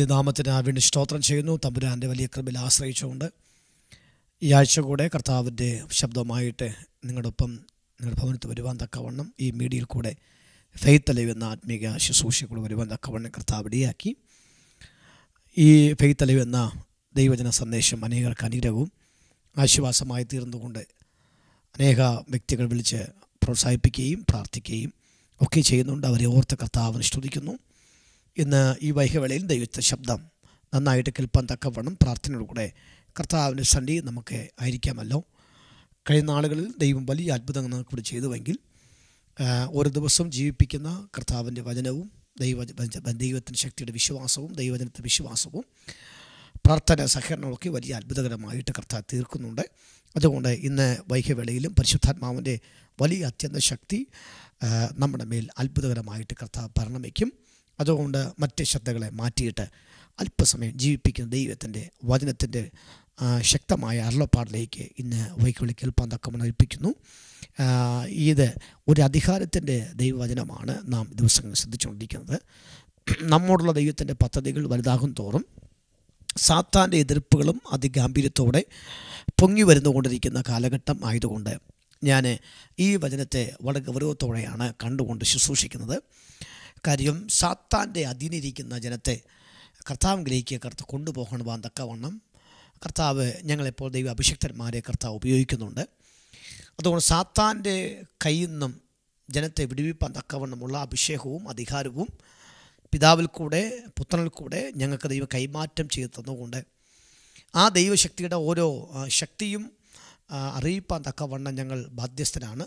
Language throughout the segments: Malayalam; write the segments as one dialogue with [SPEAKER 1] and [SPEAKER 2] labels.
[SPEAKER 1] വലിയ നാമത്തിന് വീണ്ടും സ്തോത്രം ചെയ്യുന്നു തമ്പുരാൻ്റെ വലിയ കൃപയിൽ ആശ്രയിച്ചുകൊണ്ട് ഈ ആഴ്ച കൂടെ കർത്താവിൻ്റെ ശബ്ദമായിട്ട് നിങ്ങളോടൊപ്പം നിങ്ങളുടെ ഭവനത്ത് വരുവാൻ തക്കവണ്ണം ഈ മീഡിയയിൽ കൂടെ ഫെയ്ത്ത് അലൈവ് എന്ന ആത്മീക ശുശ്രൂഷയിൽ വരുവാൻ തക്കവണ്ണം കർത്താവ് ഈ ഫെയ്ത്ത് അലൈവ് എന്ന ദൈവജന സന്ദേശം അനേകർക്ക് അനുഗ്രഹവും ആശ്വാസമായി തീർന്നുകൊണ്ട് അനേക വ്യക്തികൾ വിളിച്ച് പ്രോത്സാഹിപ്പിക്കുകയും പ്രാർത്ഥിക്കുകയും ഒക്കെ ചെയ്യുന്നുണ്ട് അവരെ ഓർത്ത് കർത്താവിനെ സ്തുതിക്കുന്നു ഇന്ന് ഈ വൈകവേളയിൽ ദൈവത്തെ ശബ്ദം നന്നായിട്ട് കേൾപ്പാൻ തക്കവണ്ണം പ്രാർത്ഥനയുടെ കൂടെ കർത്താവിൻ്റെ സണ്ടി നമുക്ക് ആയിരിക്കാമല്ലോ കഴിഞ്ഞ നാളുകളിൽ ദൈവം വലിയ അത്ഭുതങ്ങൾ നമുക്കിവിടെ ചെയ്തുവെങ്കിൽ ഓരോ ദിവസവും ജീവിപ്പിക്കുന്ന കർത്താവിൻ്റെ വചനവും ദൈവ ദൈവത്തിൻ്റെ ശക്തിയുടെ വിശ്വാസവും ദൈവജനത്തിൻ്റെ വിശ്വാസവും പ്രാർത്ഥന സഹകരണമൊക്കെ വലിയ അത്ഭുതകരമായിട്ട് കർത്താവ് തീർക്കുന്നുണ്ട് അതുകൊണ്ട് ഇന്ന് വൈകവേളയിലും പരിശുദ്ധാത്മാവിൻ്റെ വലിയ അത്യന്ത ശക്തി നമ്മുടെ മേൽ അത്ഭുതകരമായിട്ട് കർത്താവ് പരിണമിക്കും അതുകൊണ്ട് മറ്റ് ശ്രദ്ധകളെ മാറ്റിയിട്ട് അല്പസമയം ജീവിപ്പിക്കുന്ന ദൈവത്തിൻ്റെ വചനത്തിൻ്റെ ശക്തമായ അരുളപ്പാടിലേക്ക് ഇന്ന് വൈക്കോളി കേൾപ്പാൻ തക്കമെന്ന് ഏൽപ്പിക്കുന്നു ഇത് ഒരു അധികാരത്തിൻ്റെ ദൈവവചനമാണ് നാം ദിവസങ്ങൾ ശ്രദ്ധിച്ചുകൊണ്ടിരിക്കുന്നത് നമ്മോടുള്ള ദൈവത്തിൻ്റെ പദ്ധതികൾ വലുതാകും തോറും സാത്താൻ്റെ എതിർപ്പുകളും അതിഗാംഭീര്യത്തോടെ പൊങ്ങി വരുന്നുകൊണ്ടിരിക്കുന്ന കാലഘട്ടം ആയതുകൊണ്ട് ഞാൻ ഈ വചനത്തെ വളരെ ഗൗരവത്തോടെയാണ് കണ്ടുകൊണ്ട് ശുശ്രൂഷിക്കുന്നത് കാര്യം സാത്താൻ്റെ അധീനിരിക്കുന്ന ജനത്തെ കർത്താവ് കർത്താവിലേക്ക് കർത്ത കൊണ്ടുപോകണവാൻ തക്കവണ്ണം കർത്താവ് ഞങ്ങളെപ്പോൾ ദൈവ അഭിഷക്തന്മാരെ കർത്താവ് ഉപയോഗിക്കുന്നുണ്ട് അതുകൊണ്ട് സാത്താൻ്റെ കയ്യിൽ നിന്നും ജനത്തെ വിടുവിപ്പാൻ തക്കവണ്ണമുള്ള അഭിഷേകവും അധികാരവും പിതാവിൽ കൂടെ പുത്രനിൽ കൂടെ ഞങ്ങൾക്ക് ദൈവം കൈമാറ്റം ചെയ്തു തന്നുകൊണ്ട് ആ ദൈവശക്തിയുടെ ഓരോ ശക്തിയും അറിയിപ്പാൻ തക്കവണ്ണം ഞങ്ങൾ ബാധ്യസ്ഥനാണ്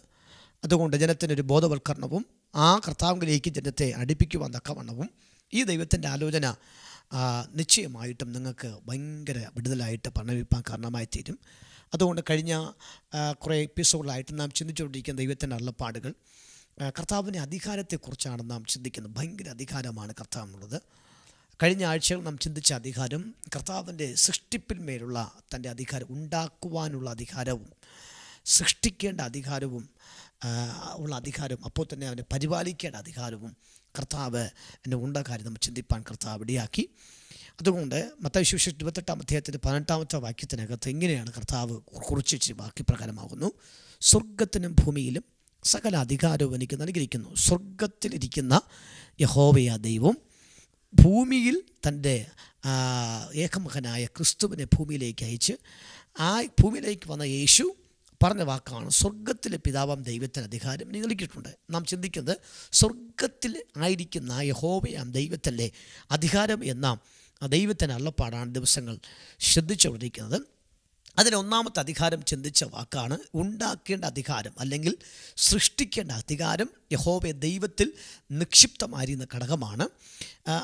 [SPEAKER 1] അതുകൊണ്ട് ജനത്തിനൊരു ബോധവൽക്കരണവും ആ കർത്താവിലേക്ക് ജനത്തെ അടുപ്പിക്കുവാൻ തക്കവണ്ണവും ഈ ദൈവത്തിൻ്റെ ആലോചന നിശ്ചയമായിട്ടും നിങ്ങൾക്ക് ഭയങ്കര വിടുതലായിട്ട് പ്രണവിപ്പാൻ കാരണമായി തീരും അതുകൊണ്ട് കഴിഞ്ഞ കുറേ എപ്പിസോഡിലായിട്ട് നാം ചിന്തിച്ചുകൊണ്ടിരിക്കുന്ന ദൈവത്തിൻ്റെ അള്ളപ്പാടുകൾ കർത്താവിൻ്റെ അധികാരത്തെക്കുറിച്ചാണ് നാം ചിന്തിക്കുന്നത് ഭയങ്കര അധികാരമാണ് കർത്താവിനുള്ളത് കഴിഞ്ഞ ആഴ്ചകൾ നാം ചിന്തിച്ച അധികാരം കർത്താവിൻ്റെ സൃഷ്ടിപ്പിന്മേലുള്ള തൻ്റെ അധികാരം ഉണ്ടാക്കുവാനുള്ള അധികാരവും സൃഷ്ടിക്കേണ്ട അധികാരവും ഉള്ള അധികാരവും അപ്പോൾ തന്നെ അവനെ പരിപാലിക്കേണ്ട അധികാരവും കർത്താവ് എൻ്റെ ഉണ്ട കാര്യം നമ്മൾ ചിന്തിപ്പാൻ കർത്താവ് ഇടയാക്കി അതുകൊണ്ട് മത്തവിശേഷം ഇരുപത്തെട്ടാം അധ്യായത്തിൻ്റെ പതിനെട്ടാമത്തെ വാക്യത്തിനകത്ത് ഇങ്ങനെയാണ് കർത്താവ് കുറിച്ച് വാക്യ പ്രകാരമാകുന്നു സ്വർഗത്തിനും ഭൂമിയിലും സകല അധികാരവും എനിക്ക് നൽകിയിരിക്കുന്നു സ്വർഗത്തിലിരിക്കുന്ന യഹോവയ ദൈവം ഭൂമിയിൽ തൻ്റെ ഏകമുഖനായ ക്രിസ്തുവിനെ ഭൂമിയിലേക്ക് അയച്ച് ആ ഭൂമിയിലേക്ക് വന്ന യേശു പറഞ്ഞ വാക്കാണ് സ്വർഗത്തിലെ പിതാവാം ദൈവത്തിന് അധികാരം നിങ്ങളിട്ടുണ്ട് നാം ചിന്തിക്കുന്നത് സ്വർഗത്തിൽ ആയിരിക്കുന്ന യഹോവയാം ദൈവത്തിൻ്റെ അധികാരം എന്ന ദൈവത്തിൻ്റെ അള്ളപ്പാടാണ് ദിവസങ്ങൾ ശ്രദ്ധിച്ചുകൊണ്ടിരിക്കുന്നത് ഒന്നാമത്തെ അധികാരം ചിന്തിച്ച വാക്കാണ് ഉണ്ടാക്കേണ്ട അധികാരം അല്ലെങ്കിൽ സൃഷ്ടിക്കേണ്ട അധികാരം യഹോബെ ദൈവത്തിൽ നിക്ഷിപ്തമായിരുന്ന ഘടകമാണ്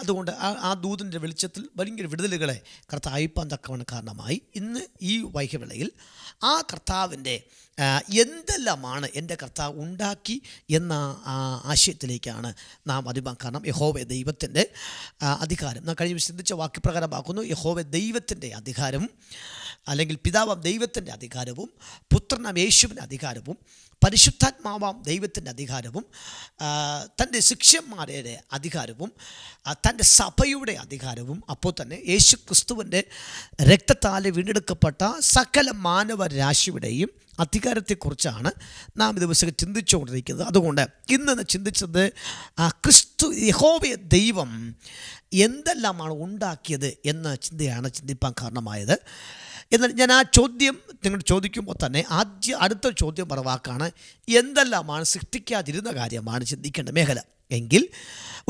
[SPEAKER 1] അതുകൊണ്ട് ആ ദൂതിൻ്റെ വെളിച്ചത്തിൽ ഭയങ്കര വിടുതലുകളെ കർത്താവ് അയപ്പാൻ തക്കവണ് കാരണമായി ഇന്ന് ഈ വൈകവേളയിൽ ആ കർത്താവിൻ്റെ എന്തെല്ലാമാണ് എൻ്റെ കർത്താവ് ഉണ്ടാക്കി എന്ന ആശയത്തിലേക്കാണ് നാം അതിമാ കാരണം യഹോവെ ദൈവത്തിൻ്റെ അധികാരം നാം കഴിഞ്ഞ ചിന്തിച്ച വാക്യപ്രകാരമാക്കുന്നു യഹോവെ ദൈവത്തിൻ്റെ അധികാരം അല്ലെങ്കിൽ പിതാവാം ദൈവത്തിൻ്റെ അധികാരവും പുത്രനാം യേശുവിൻ്റെ അധികാരവും പരിശുദ്ധാത്മാവാം ദൈവത്തിൻ്റെ അധികാരവും തൻ്റെ ശിഷ്യന്മാരുടെ അധികാരവും തൻ്റെ സഭയുടെ അധികാരവും അപ്പോൾ തന്നെ യേശു ക്രിസ്തുവിൻ്റെ രക്തത്താലെ വീണ്ടെടുക്കപ്പെട്ട സകല മാനവരാശിയുടെയും അധികാരത്തെക്കുറിച്ചാണ് നാം ഈ ദിവസം ചിന്തിച്ചുകൊണ്ടിരിക്കുന്നത് അതുകൊണ്ട് ഇന്ന് ചിന്തിച്ചത് ക്രിസ്തു യഹോവയ ദൈവം എന്തെല്ലാമാണ് ഉണ്ടാക്കിയത് എന്ന ചിന്തയാണ് ചിന്തിപ്പാൻ കാരണമായത് എന്നാൽ ഞാൻ ആ ചോദ്യം നിങ്ങൾ ചോദിക്കുമ്പോൾ തന്നെ ആദ്യ അടുത്ത ചോദ്യം പറവാക്കാണ് എന്തെല്ലാമാണ് സൃഷ്ടിക്കാതിരുന്ന കാര്യമാണ് ചിന്തിക്കേണ്ട മേഖല എങ്കിൽ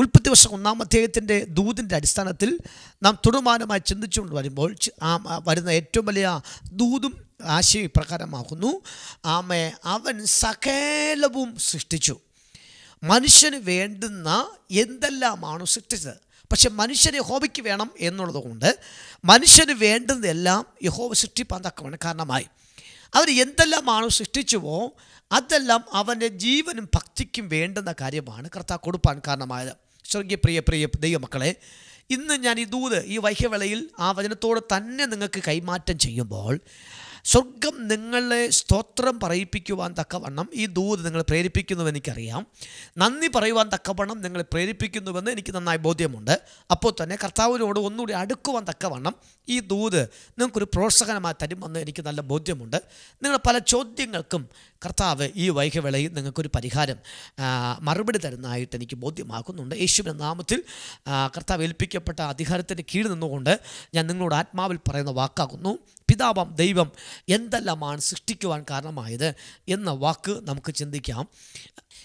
[SPEAKER 1] ഉൽപ്പത്തി വർഷം ഒന്നാം അധ്യായത്തിൻ്റെ ദൂതിൻ്റെ അടിസ്ഥാനത്തിൽ നാം തുടർമാനമായി ചിന്തിച്ചുകൊണ്ട് വരുമ്പോൾ ആ വരുന്ന ഏറ്റവും വലിയ ദൂതും ആശയം ഇപ്രകാരമാകുന്നു അവൻ സകലവും സൃഷ്ടിച്ചു മനുഷ്യന് വേണ്ടുന്ന എന്തെല്ലാമാണോ സൃഷ്ടിച്ചത് പക്ഷെ മനുഷ്യൻ യഹോബയ്ക്ക് വേണം എന്നുള്ളതുകൊണ്ട് മനുഷ്യന് വേണ്ടുന്നതെല്ലാം യഹോബ സൃഷ്ടിപ്പാൻ തക്കവണ് കാരണമായി അവർ എന്തെല്ലാമാണോ സൃഷ്ടിച്ചുവോ അതെല്ലാം അവൻ്റെ ജീവനും ഭക്തിക്കും വേണ്ടുന്ന കാര്യമാണ് കർത്താവ് കൊടുപ്പാൻ കാരണമായത് സ്വർഗീയ പ്രിയ പ്രിയ ദൈവമക്കളെ ഇന്ന് ഞാൻ ഈ ദൂത് ഈ വൈഹ്യവേളയിൽ ആ വചനത്തോട് തന്നെ നിങ്ങൾക്ക് കൈമാറ്റം ചെയ്യുമ്പോൾ സ്വർഗം നിങ്ങളെ സ്തോത്രം പറയിപ്പിക്കുവാൻ തക്കവണ്ണം ഈ ദൂത് നിങ്ങളെ പ്രേരിപ്പിക്കുന്നുവെന്ന് എനിക്കറിയാം നന്ദി പറയുവാൻ തക്കവണ്ണം നിങ്ങളെ പ്രേരിപ്പിക്കുന്നുവെന്ന് എനിക്ക് നന്നായി ബോധ്യമുണ്ട് അപ്പോൾ തന്നെ കർത്താവിനോട് ഒന്നുകൂടി അടുക്കുവാൻ തക്കവണ്ണം ഈ ദൂത് നിങ്ങൾക്കൊരു പ്രോത്സാഹനമായി തരുമെന്ന് എനിക്ക് നല്ല ബോധ്യമുണ്ട് നിങ്ങൾ പല ചോദ്യങ്ങൾക്കും കർത്താവ് ഈ വൈകവേളയിൽ നിങ്ങൾക്കൊരു പരിഹാരം മറുപടി തരുന്നതായിട്ട് എനിക്ക് ബോധ്യമാക്കുന്നുണ്ട് യേശുവിൻ്റെ നാമത്തിൽ കർത്താവ് ഏൽപ്പിക്കപ്പെട്ട അധികാരത്തിൻ്റെ കീഴിൽ നിന്നുകൊണ്ട് ഞാൻ നിങ്ങളോട് ആത്മാവിൽ പറയുന്ന വാക്കാകുന്നു പിതാവം ദൈവം എന്തെല്ലാമാണ് സൃഷ്ടിക്കുവാൻ കാരണമായത് എന്ന വാക്ക് നമുക്ക് ചിന്തിക്കാം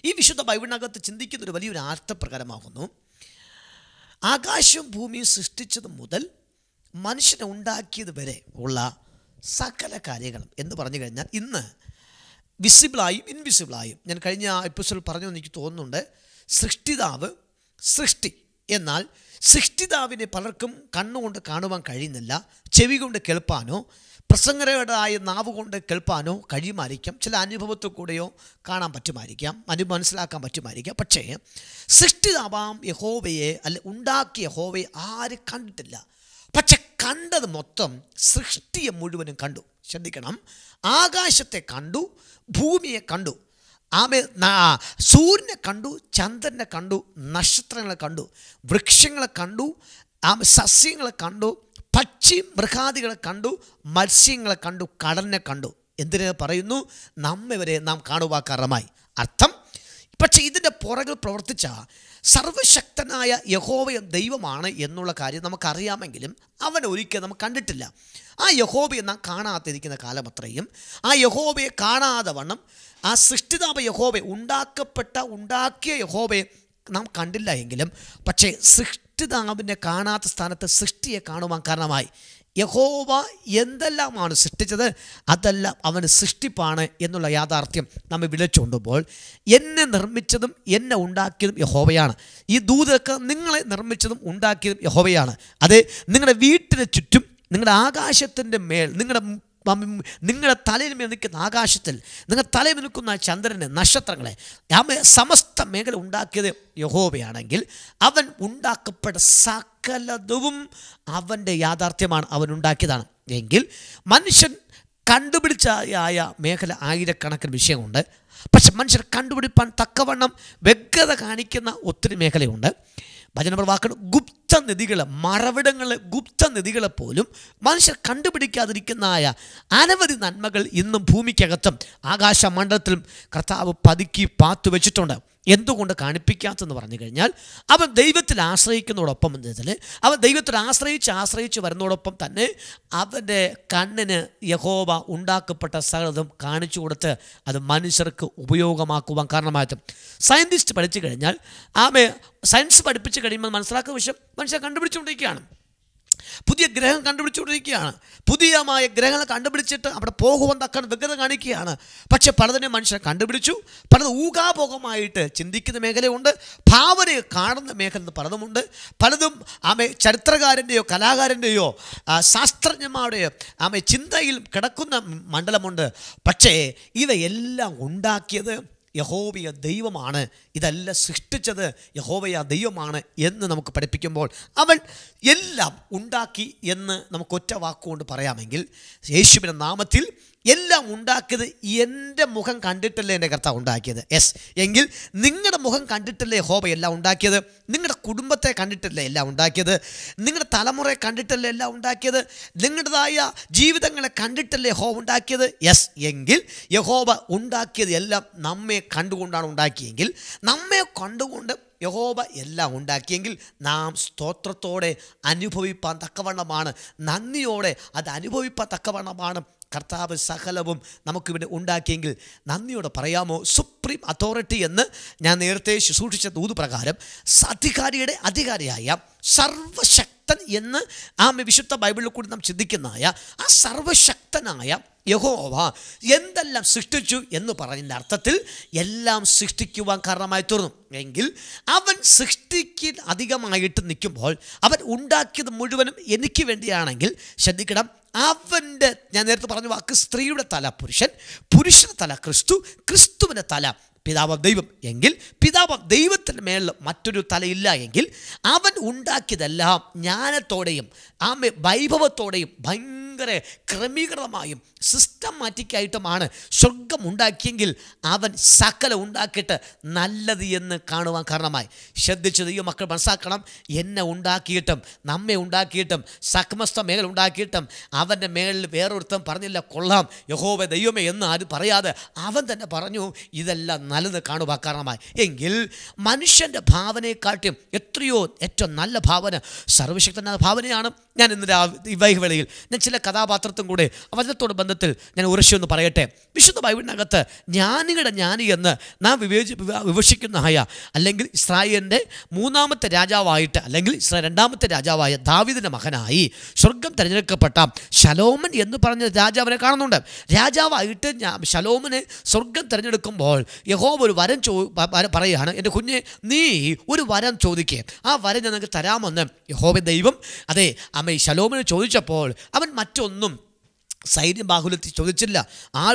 [SPEAKER 1] ഈ വിശുദ്ധ ബൈബിളിനകത്ത് ചിന്തിക്കുന്ന ഒരു വലിയൊരു ആർത്ഥപ്രകാരമാകുന്നു ആകാശവും ഭൂമിയും സൃഷ്ടിച്ചത് മുതൽ മനുഷ്യനെ ഉണ്ടാക്കിയത് വരെ ഉള്ള സകല കാര്യങ്ങളും എന്ന് പറഞ്ഞു കഴിഞ്ഞാൽ ഇന്ന് വിസിബിളായും ഇൻവിസിബിളായും ഞാൻ കഴിഞ്ഞ എപ്പിസോഡിൽ പറഞ്ഞു എനിക്ക് തോന്നുന്നുണ്ട് സൃഷ്ടിതാവ് സൃഷ്ടി എന്നാൽ സൃഷ്ടിതാവിനെ പലർക്കും കണ്ണുകൊണ്ട് കാണുവാൻ കഴിയുന്നില്ല ചെവി കൊണ്ട് കേൾപ്പാനോ പ്രസംഗരയുടേതായ നാവ് കൊണ്ട് കേൾപ്പാനോ കഴിയുമായിരിക്കാം ചില അനുഭവത്തിൽ കൂടെയോ കാണാൻ പറ്റുമായിരിക്കാം അനു മനസ്സിലാക്കാൻ പറ്റുമായിരിക്കാം പക്ഷേ സൃഷ്ടിതാവാം യഹോവയെ അല്ലെ ഉണ്ടാക്കിയ യഹോവയെ ആരും കണ്ടിട്ടില്ല പക്ഷെ കണ്ടത് മൊത്തം സൃഷ്ടിയെ മുഴുവനും കണ്ടു ശ്രദ്ധിക്കണം ആകാശത്തെ കണ്ടു ഭൂമിയെ കണ്ടു ആമേ സൂര്യനെ കണ്ടു ചന്ദ്രനെ കണ്ടു നക്ഷത്രങ്ങളെ കണ്ടു വൃക്ഷങ്ങളെ കണ്ടു സസ്യങ്ങളെ കണ്ടു പക്ഷി മൃഗാദികളെ കണ്ടു മത്സ്യങ്ങളെ കണ്ടു കടലിനെ കണ്ടു എന്തിനു പറയുന്നു നമ്മവരെ നാം കാണുവാക്കാറമായി അർത്ഥം പുറകിൽ പ്രവർത്തിച്ച സർവശക്തനായ യഹോവ ദൈവമാണ് എന്നുള്ള കാര്യം നമുക്കറിയാമെങ്കിലും അവൻ ഒരിക്കലും നമുക്ക് കണ്ടിട്ടില്ല ആ യഹോബയെ നാം കാണാതിരിക്കുന്ന കാലം അത്രയും ആ യഹോബയെ കാണാതെ വണ്ണം ആ സൃഷ്ടിതാപ യഹോബെ ഉണ്ടാക്കപ്പെട്ട ഉണ്ടാക്കിയ യഹോബയെ നാം കണ്ടില്ല എങ്കിലും പക്ഷേ സൃഷ്ടിതാവിനെ കാണാത്ത സ്ഥാനത്ത് സൃഷ്ടിയെ കാണുവാൻ കാരണമായി യഹോവ എന്തെല്ലാമാണ് സൃഷ്ടിച്ചത് അതെല്ലാം അവന് സൃഷ്ടിപ്പാണ് എന്നുള്ള യാഥാർത്ഥ്യം നമ്മെ വിളിച്ചുകൊണ്ടുമ്പോൾ എന്നെ നിർമ്മിച്ചതും എന്നെ ഉണ്ടാക്കിയതും യഹോവയാണ് ഈ ദൂതൊക്കെ നിങ്ങളെ നിർമ്മിച്ചതും ഉണ്ടാക്കിയതും യഹോവയാണ് അത് നിങ്ങളുടെ വീട്ടിന് ചുറ്റും നിങ്ങളുടെ ആകാശത്തിൻ്റെ മേൽ നിങ്ങളുടെ നിങ്ങളുടെ തലയിന്മേൽ നിൽക്കുന്ന ആകാശത്തിൽ നിങ്ങൾ തലയിൽ നിൽക്കുന്ന ചന്ദ്രനെ നക്ഷത്രങ്ങളെ സമസ്ത മേഖല ഉണ്ടാക്കിയത് യഹോവയാണെങ്കിൽ അവൻ ഉണ്ടാക്കപ്പെട്ട സകലതും അവൻ്റെ യാഥാർത്ഥ്യമാണ് അവൻ ഉണ്ടാക്കിയതാണ് എങ്കിൽ മനുഷ്യൻ കണ്ടുപിടിച്ചായ മേഖല ആയിരക്കണക്കിന് വിഷയമുണ്ട് പക്ഷെ മനുഷ്യർ കണ്ടുപിടിപ്പാൻ തക്കവണ്ണം വ്യക്തത കാണിക്കുന്ന ഒത്തിരി മേഖലയുണ്ട് ഭജനപ്രവാക്കൾ ഗുപ്ത ഗുപ്തനിധികൾ മറവിടങ്ങൾ മറവിടങ്ങളെ പോലും മനുഷ്യർ കണ്ടുപിടിക്കാതിരിക്കുന്നതായ അനവധി നന്മകൾ ഇന്നും ഭൂമിക്കകത്തും ആകാശ മണ്ഡലത്തിലും കർത്താവ് പതുക്കി പാത്തു വെച്ചിട്ടുണ്ട് എന്തുകൊണ്ട് കാണിപ്പിക്കാത്തെന്ന് പറഞ്ഞു കഴിഞ്ഞാൽ അവൻ ദൈവത്തിൽ ആശ്രയിക്കുന്നതോടൊപ്പം എന്നതിൽ അവൻ ദൈവത്തിൽ ആശ്രയിച്ച് ആശ്രയിച്ച് വരുന്നതോടൊപ്പം തന്നെ അവൻ്റെ കണ്ണിന് യഹോവ ഉണ്ടാക്കപ്പെട്ട സകലതും കാണിച്ചു കൊടുത്ത് അത് മനുഷ്യർക്ക് ഉപയോഗമാക്കുവാൻ കാരണമായിട്ടും സയൻറ്റിസ്റ്റ് പഠിച്ചു കഴിഞ്ഞാൽ ആമേ സയൻസ് പഠിപ്പിച്ച് കഴിയുമ്പോൾ മനസ്സിലാക്കുന്ന വിഷയം മനുഷ്യൻ കണ്ടുപിടിച്ചുകൊണ്ടിരിക്കുകയാണ് പുതിയ ഗ്രഹം കണ്ടുപിടിച്ചുകൊണ്ടിരിക്കുകയാണ് പുതിയമായ ഗ്രഹങ്ങൾ കണ്ടുപിടിച്ചിട്ട് അവിടെ പോകുവാൻ തക്ക വ്യഗ്രത കാണിക്കുകയാണ് പക്ഷെ പലതിനെ മനുഷ്യർ കണ്ടുപിടിച്ചു പലത് ഊകാപോകമായിട്ട് ചിന്തിക്കുന്ന മേഖലയുണ്ട് ഭാവനയെ കാണുന്ന മേഖല പലതുമുണ്ട് പലതും ആമ ചരിത്രകാരൻ്റെയോ കലാകാരൻ്റെയോ ശാസ്ത്രജ്ഞന്മാരുടെ ആമ ചിന്തയിൽ കിടക്കുന്ന മണ്ഡലമുണ്ട് പക്ഷേ ഇവയെല്ലാം ഉണ്ടാക്കിയത് യഹോബിയ ദൈവമാണ് ഇതല്ല സൃഷ്ടിച്ചത് യഹോവയ ദൈവമാണ് എന്ന് നമുക്ക് പഠിപ്പിക്കുമ്പോൾ അവൻ എല്ലാം ഉണ്ടാക്കി എന്ന് നമുക്ക് ഒറ്റ വാക്കുകൊണ്ട് പറയാമെങ്കിൽ യേശുവിൻ്റെ നാമത്തിൽ എല്ലാം ഉണ്ടാക്കിയത് എൻ്റെ മുഖം കണ്ടിട്ടല്ലേ എൻ്റെ കർത്താവ് ഉണ്ടാക്കിയത് യെസ് എങ്കിൽ നിങ്ങളുടെ മുഖം കണ്ടിട്ടല്ലേ ഹോബ എല്ലാം ഉണ്ടാക്കിയത് നിങ്ങളുടെ കുടുംബത്തെ കണ്ടിട്ടല്ലേ എല്ലാം ഉണ്ടാക്കിയത് നിങ്ങളുടെ തലമുറയെ കണ്ടിട്ടല്ലേ എല്ലാം ഉണ്ടാക്കിയത് നിങ്ങളുടേതായ ജീവിതങ്ങളെ കണ്ടിട്ടല്ലേ ഹോബ ഉണ്ടാക്കിയത് യെസ് എങ്കിൽ യഹോബ ഉണ്ടാക്കിയത് എല്ലാം നമ്മെ കണ്ടുകൊണ്ടാണ് ഉണ്ടാക്കിയെങ്കിൽ നമ്മെ കണ്ടുകൊണ്ട് യഹോബ എല്ലാം ഉണ്ടാക്കിയെങ്കിൽ നാം സ്തോത്രത്തോടെ അനുഭവിപ്പാൻ തക്കവണ്ണമാണ് നന്ദിയോടെ അത് അനുഭവിപ്പാൻ തക്കവണ്ണമാണ് കർത്താവ് സകലവും നമുക്കിവിടെ ഉണ്ടാക്കിയെങ്കിൽ നന്ദിയോടെ പറയാമോ സുപ്രീം അതോറിറ്റി എന്ന് ഞാൻ നേരത്തെ ശുശ്രൂഷിച്ച ദൂത് പ്രകാരം അധികാരിയുടെ അധികാരിയായ സർവശക്തി സർവശക്തൻ എന്ന് ആ വിശുദ്ധ ബൈബിളിൽ കൂടി നാം ചിന്തിക്കുന്നതായ ആ സർവശക്തനായ യഹോവ എന്തെല്ലാം സൃഷ്ടിച്ചു എന്ന് പറയുന്ന അർത്ഥത്തിൽ എല്ലാം സൃഷ്ടിക്കുവാൻ കാരണമായി തീർന്നു എങ്കിൽ അവൻ സൃഷ്ടിക്ക് അധികമായിട്ട് നിൽക്കുമ്പോൾ അവൻ ഉണ്ടാക്കിയത് മുഴുവനും എനിക്ക് വേണ്ടിയാണെങ്കിൽ ശ്രദ്ധിക്കണം അവൻ്റെ ഞാൻ നേരത്തെ പറഞ്ഞ വാക്ക് സ്ത്രീയുടെ തല പുരുഷൻ പുരുഷൻ്റെ തല ക്രിസ്തു ക്രിസ്തുവിൻ്റെ തല പിതാവ് ദൈവം എങ്കിൽ പിതാവ് ദൈവത്തിന് മേളിൽ മറ്റൊരു തലയില്ല എങ്കിൽ അവൻ ഉണ്ടാക്കിയതെല്ലാം ജ്ഞാനത്തോടെയും ആ വൈഭവത്തോടെയും ഭയങ്കര ക്രമീകൃതമായും സിസ്റ്റമാറ്റിക്കായിട്ടുമാണ് സ്വർഗം ഉണ്ടാക്കിയെങ്കിൽ അവൻ സകല ഉണ്ടാക്കിയിട്ട് നല്ലത് എന്ന് കാണുവാൻ കാരണമായി ശ്രദ്ധിച്ച് ദൈവം മക്കൾ മനസ്സാക്കണം എന്നെ ഉണ്ടാക്കിയിട്ടും നമ്മെ ഉണ്ടാക്കിയിട്ടും സക്മസ്ത മേൽ ഉണ്ടാക്കിയിട്ടും അവൻ്റെ മേളിൽ വേറൊരുത്തം പറഞ്ഞില്ല കൊള്ളാം യഹോവ ദൈവമേ എന്ന് ആര് പറയാതെ അവൻ തന്നെ പറഞ്ഞു ഇതെല്ലാം നല്ലത് കാണുവാൻ കാരണമായി എങ്കിൽ മനുഷ്യൻ്റെ ഭാവനയെക്കാട്ടിയും എത്രയോ ഏറ്റവും നല്ല ഭാവന സർവശക്തനായ ഭാവനയാണ് ഞാൻ ഇന്ന് രാ വൈകവേളയിൽ ഞാൻ ചില കഥാപാത്രത്തും കൂടെ വചനത്തോട് ബന്ധത്തിൽ ഞാൻ ഉറശിയൊന്ന് പറയട്ടെ വിശുദ്ധ ബൈബിളിനകത്ത് ജ്ഞാനികളുടെ ജ്ഞാനി എന്ന് നാം വിവേചി വിവക്ഷിക്കുന്ന ആയ അല്ലെങ്കിൽ ഇസ്രായേലിൻ്റെ മൂന്നാമത്തെ രാജാവായിട്ട് അല്ലെങ്കിൽ രണ്ടാമത്തെ രാജാവായ ദാവിദിൻ്റെ മകനായി സ്വർഗം തിരഞ്ഞെടുക്കപ്പെട്ട ശലോമൻ എന്ന് പറഞ്ഞ രാജാവിനെ കാണുന്നുണ്ട് രാജാവായിട്ട് ശലോമനെ സ്വർഗം തിരഞ്ഞെടുക്കുമ്പോൾ യഹോബ് ഒരു വരം ചോ പറയുകയാണ് എൻ്റെ കുഞ്ഞ് നീ ഒരു വരം ചോദിക്കേ ആ വരം ഞാൻ നിനക്ക് തരാമെന്ന് യഹോബ ദൈവം അതെ അമ്മ ശലോമിനെ ചോദിച്ചപ്പോൾ അവൻ മറ്റ് മറ്റൊന്നും ബാഹുലത്തിൽ ചോദിച്ചില്ല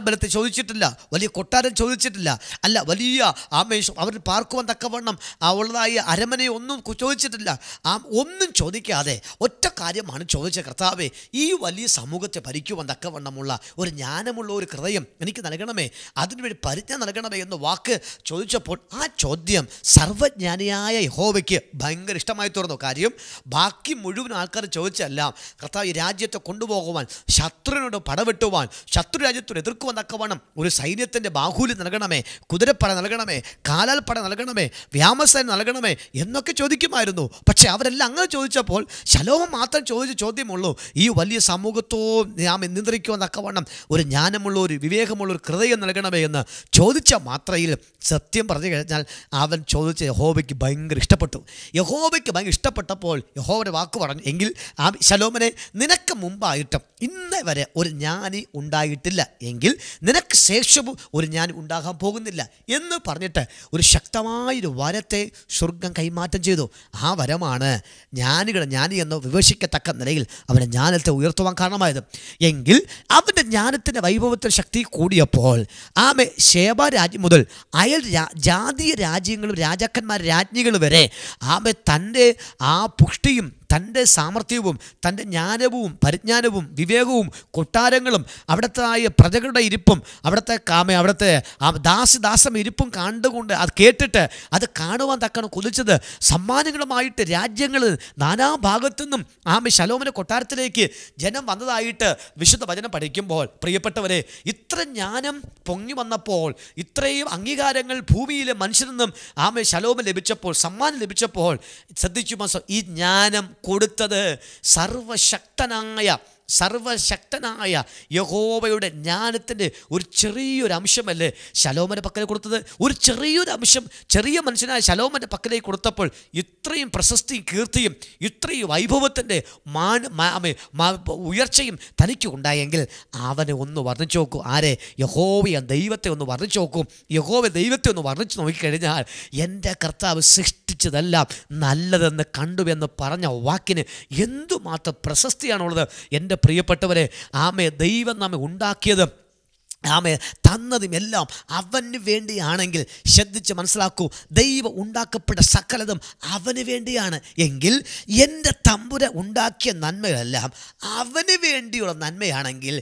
[SPEAKER 1] ബലത്തെ ചോദിച്ചിട്ടില്ല വലിയ കൊട്ടാരം ചോദിച്ചിട്ടില്ല അല്ല വലിയ ആമേഷം അവർ പാർക്കുവാൻ തക്കവണ്ണം ഉള്ളതായ അരമനെ ഒന്നും ചോദിച്ചിട്ടില്ല ആ ഒന്നും ചോദിക്കാതെ ഒറ്റ കാര്യമാണ് ചോദിച്ച കർത്താവെ ഈ വലിയ സമൂഹത്തെ ഭരിക്കുവാൻ തക്കവണ്ണമുള്ള ഒരു ജ്ഞാനമുള്ള ഒരു ഹൃദയം എനിക്ക് നൽകണമേ അതിനുവേണ്ടി പരിജ്ഞ നൽകണമേ എന്ന വാക്ക് ചോദിച്ചപ്പോൾ ആ ചോദ്യം സർവജ്ഞാനിയായ യഹോവയ്ക്ക് ഭയങ്കര ഇഷ്ടമായി തുറന്നു കാര്യം ബാക്കി മുഴുവൻ ആൾക്കാർ ചോദിച്ചല്ല കർത്താവ് ഈ രാജ്യത്തെ കൊണ്ടുപോകുവാൻ ശത്രുവിനോട് പടവെട്ടുവാൻ ശത്രുരാജ്യത്തോട് എതിർക്കുവാൻ തക്കവണ്ണം ഒരു സൈന്യത്തിൻ്റെ ബാഹുല്യം നൽകണമേ കുതിരപ്പട നൽകണമേ കാലാൽപ്പട നൽകണമേ വ്യാമസൻ നൽകണമേ എന്നൊക്കെ ചോദിക്കുമായിരുന്നു പക്ഷേ അവരെല്ലാം അങ്ങനെ ചോദിച്ചപ്പോൾ ശലോഹം മാത്രം ചോദിച്ച ചോദ്യമുള്ളൂ ഈ വലിയ സമൂഹത്തോ നാം നിയന്ത്രിക്കുവാൻ തക്കവണ്ണം ഒരു ജ്ഞാനമുള്ള ഒരു വിവേകമുള്ള ഒരു ഹൃദയം നൽകണമേ എന്ന് ചോദിച്ച മാത്രയിൽ സത്യം പറഞ്ഞു കഴിഞ്ഞാൽ അവൻ ചോദിച്ച യഹോബയ്ക്ക് ഭയങ്കര ഇഷ്ടപ്പെട്ടു യഹോബയ്ക്ക് ഭയങ്കര ഇഷ്ടപ്പെട്ടപ്പോൾ യഹോവയുടെ വാക്ക് പറഞ്ഞു എങ്കിൽ ആ ശലോമനെ നിനക്ക് മുമ്പായിട്ടും ഇന്നേ വരെ ഒരു ജ്ഞാനി ഉണ്ടായിട്ടില്ല എങ്കിൽ നിനക്ക് ശേഷവും ഒരു ജ്ഞാനി ഉണ്ടാകാൻ പോകുന്നില്ല എന്ന് പറഞ്ഞിട്ട് ഒരു ശക്തമായൊരു വരത്തെ സ്വർഗം കൈമാറ്റം ചെയ്തു ആ വരമാണ് ജ്ഞാനികൾ ജ്ഞാനി എന്ന് വിവക്ഷിക്കത്തക്ക നിലയിൽ അവൻ്റെ ജ്ഞാനത്തെ ഉയർത്തുവാൻ കാരണമായത് എങ്കിൽ അവൻ്റെ ജ്ഞാനത്തിൻ്റെ വൈഭവത്തിന് ശക്തി കൂടിയപ്പോൾ ആമെ ശേബ രാജ്യം മുതൽ അയൽ ജാതീയ രാജ്യങ്ങളും രാജാക്കന്മാർ രാജ്ഞികൾ വരെ ആമെ തൻ്റെ ആ പുഷ്ടിയും തൻ്റെ സാമർഥ്യവും തൻ്റെ ജ്ഞാനവും പരിജ്ഞാനവും വിവേകവും കൊട്ടാരങ്ങളും അവിടത്തായ പ്രജകളുടെ ഇരിപ്പും അവിടുത്തെ കാമ അവിടുത്തെ ദാസദാസം ഇരിപ്പും കണ്ടുകൊണ്ട് അത് കേട്ടിട്ട് അത് കാണുവാൻ തക്കണം കൊതിച്ചത് സമ്മാനങ്ങളുമായിട്ട് രാജ്യങ്ങൾ ഭാഗത്തു നിന്നും ആമ ശലോമന കൊട്ടാരത്തിലേക്ക് ജനം വന്നതായിട്ട് വിശുദ്ധ വചനം പഠിക്കുമ്പോൾ പ്രിയപ്പെട്ടവരെ ഇത്ര ജ്ഞാനം പൊങ്ങി വന്നപ്പോൾ ഇത്രയും അംഗീകാരങ്ങൾ ഭൂമിയിലെ മനുഷ്യരിൽ നിന്നും ആമ ശലോമ ലഭിച്ചപ്പോൾ സമ്മാനം ലഭിച്ചപ്പോൾ ശ്രദ്ധിച്ചു മാസം ഈ ജ്ഞാനം കൊടുത്തത് സർവശക്തനായ സർവശക്തനായ യഹോവയുടെ ജ്ഞാനത്തിൻ്റെ ഒരു ചെറിയൊരു അംശമല്ലേ ശലോമൻ്റെ പക്കലേ കൊടുത്തത് ഒരു ചെറിയൊരു അംശം ചെറിയ മനുഷ്യനായ ശലോമൻ്റെ പക്കലേക്ക് കൊടുത്തപ്പോൾ ഇത്രയും പ്രശസ്തിയും കീർത്തിയും ഇത്രയും വൈഭവത്തിൻ്റെ ഉയർച്ചയും തനിക്ക് ഉണ്ടായെങ്കിൽ അവനെ ഒന്ന് വർണ്ണിച്ചു നോക്കൂ ആരെ യഹോവയ ദൈവത്തെ ഒന്ന് വർണ്ണിച്ചു നോക്കൂ യഹോവ ദൈവത്തെ ഒന്ന് വർണ്ണിച്ചു നോക്കിക്കഴിഞ്ഞാൽ എൻ്റെ കർത്താവ് സൃഷ്ടിച്ചതെല്ലാം നല്ലതെന്ന് കണ്ടു എന്ന് പറഞ്ഞ വാക്കിന് എന്തുമാത്രം പ്രശസ്തിയാണുള്ളത് എൻ്റെ പ്രിയപ്പെട്ടവരെ ആമേ ദൈവം നമ്മെ ഉണ്ടാക്കിയത് ആമേ തന്നതും എല്ലാം അവന് വേണ്ടിയാണെങ്കിൽ ശ്രദ്ധിച്ച് മനസ്സിലാക്കൂ ദൈവം ഉണ്ടാക്കപ്പെട്ട സകലതും അവന് വേണ്ടിയാണ് എങ്കിൽ എൻ്റെ തമ്പുര ഉണ്ടാക്കിയ നന്മകളെല്ലാം അവന് വേണ്ടിയുള്ള നന്മയാണെങ്കിൽ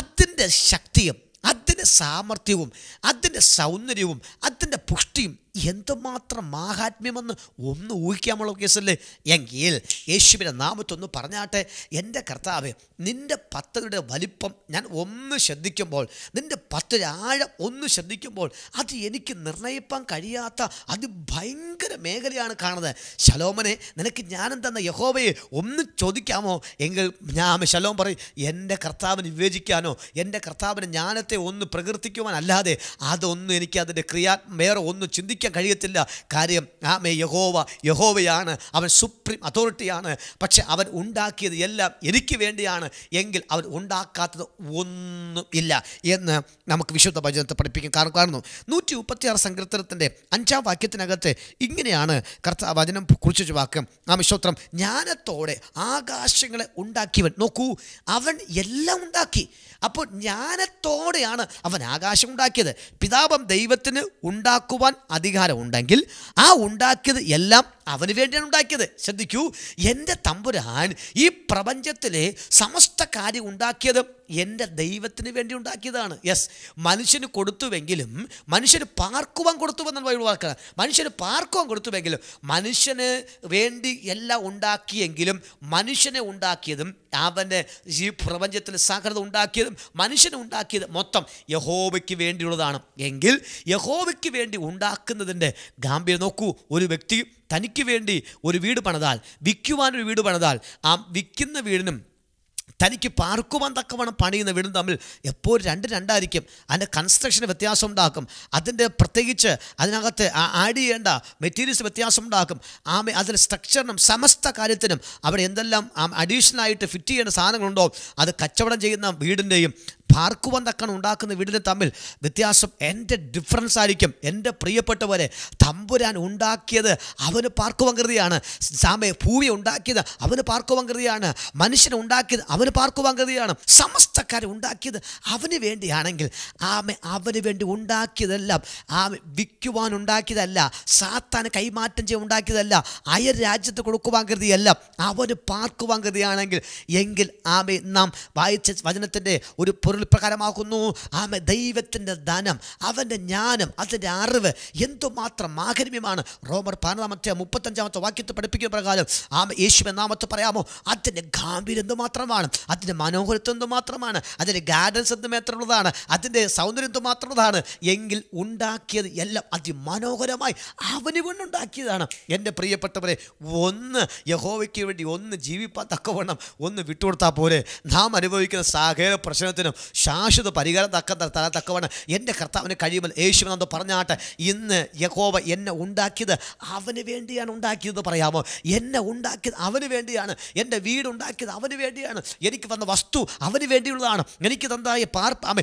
[SPEAKER 1] അതിൻ്റെ ശക്തിയും അതിൻ്റെ സാമർഥ്യവും അതിൻ്റെ സൗന്ദര്യവും അതിൻ്റെ പുഷ്ടിയും എന്തുമാത്രം മാഹാത്മ്യമെന്ന് ഒന്ന് ഊഹിക്കാമുള്ള കേസല്ലേ എങ്കിൽ യേശുവിൻ്റെ നാമത്തൊന്ന് പറഞ്ഞാട്ടെ എൻ്റെ കർത്താവ് നിൻ്റെ പത്തരുടെ വലിപ്പം ഞാൻ ഒന്ന് ശ്രദ്ധിക്കുമ്പോൾ നിൻ്റെ പത്തര ആഴം ഒന്ന് ശ്രദ്ധിക്കുമ്പോൾ അത് എനിക്ക് നിർണയിപ്പാൻ കഴിയാത്ത അത് ഭയങ്കര മേഖലയാണ് കാണുന്നത് ശലോമനെ നിനക്ക് ഞാനും തന്ന യഹോവയെ ഒന്ന് ചോദിക്കാമോ എങ്കിൽ ഞാൻ ശലോം പറയും എൻ്റെ കർത്താവിന് വിവേചിക്കാനോ എൻ്റെ കർത്താവിന് ജ്ഞാനത്തെ ഒന്ന് പ്രകീർത്തിക്കുവാനല്ലാതെ അതൊന്നും എനിക്ക് അതിൻ്റെ ക്രിയാ വേറെ ഒന്ന് ചിന്തിക്കും ലംഘിക്കാൻ കഴിയത്തില്ല കാര്യം ആമേ യഹോവ യഹോവയാണ് അവൻ സുപ്രീം അതോറിറ്റിയാണ് പക്ഷെ അവൻ ഉണ്ടാക്കിയത് എല്ലാം എനിക്ക് വേണ്ടിയാണ് എങ്കിൽ അവൻ ഉണ്ടാക്കാത്തത് ഒന്നും ഇല്ല എന്ന് നമുക്ക് വിശുദ്ധ ഭജനത്തെ പഠിപ്പിക്കാൻ കാരണം കാണുന്നു നൂറ്റി മുപ്പത്തിയാറ് സങ്കീർത്തനത്തിൻ്റെ അഞ്ചാം വാക്യത്തിനകത്ത് ഇങ്ങനെയാണ് കർത്ത വചനം കുറിച്ചു വാക്യം ആ വിശ്വത്രം ജ്ഞാനത്തോടെ ആകാശങ്ങളെ ഉണ്ടാക്കിയവൻ നോക്കൂ അവൻ എല്ലാം ഉണ്ടാക്കി അപ്പോൾ ജ്ഞാനത്തോടെയാണ് അവൻ ആകാശം ഉണ്ടാക്കിയത് പിതാപം ദൈവത്തിന് ഉണ്ടാക്കുവാൻ അധികം അംഗീകാരം ഉണ്ടെങ്കിൽ ആ ഉണ്ടാക്കിയത് എല്ലാം അവന് വേണ്ടിയാണ് ഉണ്ടാക്കിയത് ശ്രദ്ധിക്കൂ എൻ്റെ തമ്പുരാൻ ഈ പ്രപഞ്ചത്തിലെ സമസ്ത കാര്യം ഉണ്ടാക്കിയത് എൻ്റെ ദൈവത്തിന് വേണ്ടി ഉണ്ടാക്കിയതാണ് യെസ് മനുഷ്യന് കൊടുത്തുവെങ്കിലും മനുഷ്യന് പാർക്കുവാൻ കൊടുത്തുവെന്നാണ് ബൈബിൾ വാക്കാണ് മനുഷ്യന് പാർക്കുവാൻ കൊടുത്തുവെങ്കിലും മനുഷ്യന് വേണ്ടി എല്ലാം ഉണ്ടാക്കിയെങ്കിലും മനുഷ്യനെ ഉണ്ടാക്കിയതും അവൻ്റെ ഈ പ്രപഞ്ചത്തിൽ സാഗ്രത ഉണ്ടാക്കിയതും മനുഷ്യനെ ഉണ്ടാക്കിയത് മൊത്തം യഹോബയ്ക്ക് വേണ്ടിയുള്ളതാണ് എങ്കിൽ യഹോബയ്ക്ക് വേണ്ടി ഉണ്ടാക്കുന്നതിൻ്റെ ഗാംഭീര്യം നോക്കൂ ഒരു വ്യക്തി തനിക്ക് വേണ്ടി ഒരു വീട് പണിതാൽ വിൽക്കുവാനൊരു വീട് പണിതാൽ ആ വിൽക്കുന്ന വീടിനും തനിക്ക് പാർക്കുവാൻ തക്കവണ്ണം പണിയുന്ന വീടും തമ്മിൽ എപ്പോഴും രണ്ട് രണ്ടായിരിക്കും അതിൻ്റെ കൺസ്ട്രക്ഷന് വ്യത്യാസം ഉണ്ടാക്കും അതിൻ്റെ പ്രത്യേകിച്ച് അതിനകത്ത് ആഡ് ചെയ്യേണ്ട മെറ്റീരിയൽസ് വ്യത്യാസം ഉണ്ടാക്കും ആ അതിൽ സ്ട്രക്ചറിനും സമസ്ത കാര്യത്തിനും അവിടെ എന്തെല്ലാം അഡീഷണലായിട്ട് ഫിറ്റ് ചെയ്യേണ്ട സാധനങ്ങളുണ്ടോ അത് കച്ചവടം ചെയ്യുന്ന വീടിൻ്റെയും പാർക്കുവാൻ തക്കണം ഉണ്ടാക്കുന്ന വീടിന് തമ്മിൽ വ്യത്യാസം എൻ്റെ ഡിഫറൻസ് ആയിരിക്കും എൻ്റെ പ്രിയപ്പെട്ടവരെ തമ്പുരാൻ ഉണ്ടാക്കിയത് അവന് പാർക്കുവാൻ കൃതിയാണ് ഭൂമി ഉണ്ടാക്കിയത് അവന് പാർക്കുവാൻ മനുഷ്യനെ ഉണ്ടാക്കിയത് അവന് പാർക്കുവാൻ സമസ്തക്കാരെ ഉണ്ടാക്കിയത് അവന് വേണ്ടിയാണെങ്കിൽ ആമെ അവന് വേണ്ടി ഉണ്ടാക്കിയതെല്ലാം ആമെ വിൽക്കുവാൻ ഉണ്ടാക്കിയതല്ല സാത്താന് കൈമാറ്റം ചെയ്യാൻ ഉണ്ടാക്കിയതല്ല അയർ രാജ്യത്ത് കൊടുക്കുവാൻ കരുതിയല്ല അവന് പാർക്കുവാങ്കൃതിയാണെങ്കിൽ എങ്കിൽ ആമെ നാം വായിച്ച വചനത്തിൻ്റെ ഒരു പൊരുൾ പ്രകാരമാകുന്നു ആമ ദൈവത്തിൻ്റെ ധനം അവൻ്റെ ജ്ഞാനം അതിൻ്റെ അറിവ് എന്തുമാത്രം മാഹരിമ്യമാണ് റോമർ പതിനാമത്തെ മുപ്പത്തഞ്ചാമത്തെ വാക്യത്തെ പഠിപ്പിക്കുന്ന പ്രകാരം ആമ യേശു എന്നാമത്തെ പറയാമോ അതിൻ്റെ ഗാംഭീര്യം എന്തുമാത്രമാണ് അതിൻ്റെ മനോഹരത്വം എന്തുമാത്രമാണ് അതിൻ്റെ ഗാർഡൻസ് എന്തുമാത്രമുള്ളതാണ് അതിൻ്റെ സൗന്ദര്യം എന്തുമാത്രമുള്ളതാണ് എങ്കിൽ ഉണ്ടാക്കിയത് എല്ലാം അതിമനോഹരമായി അവന് കൊണ്ടുണ്ടാക്കിയതാണ് എൻ്റെ പ്രിയപ്പെട്ടവരെ ഒന്ന് യഹോവയ്ക്ക് വേണ്ടി ഒന്ന് ജീവിപ്പാൻ തക്കവണ്ണം ഒന്ന് വിട്ടുകൊടുത്താൽ പോലെ നാം അനുഭവിക്കുന്ന സഹകരണ പ്രശ്നത്തിനും ശാശ്വത പരിഹാരം തക്ക തല തക്കവണ് എൻ്റെ കർത്താവിന് യേശു യേശുവിനന്ദ പറഞ്ഞാട്ടെ ഇന്ന് യഹോവ എന്നെ ഉണ്ടാക്കിയത് അവന് വേണ്ടിയാണ് ഉണ്ടാക്കിയത് പറയാമോ എന്നെ ഉണ്ടാക്കിയത് അവന് വേണ്ടിയാണ് എൻ്റെ വീട് ഉണ്ടാക്കിയത് അവന് വേണ്ടിയാണ് എനിക്ക് വന്ന വസ്തു അവന് വേണ്ടിയുള്ളതാണ് എനിക്ക് തന്നതായ പാർപ്പ്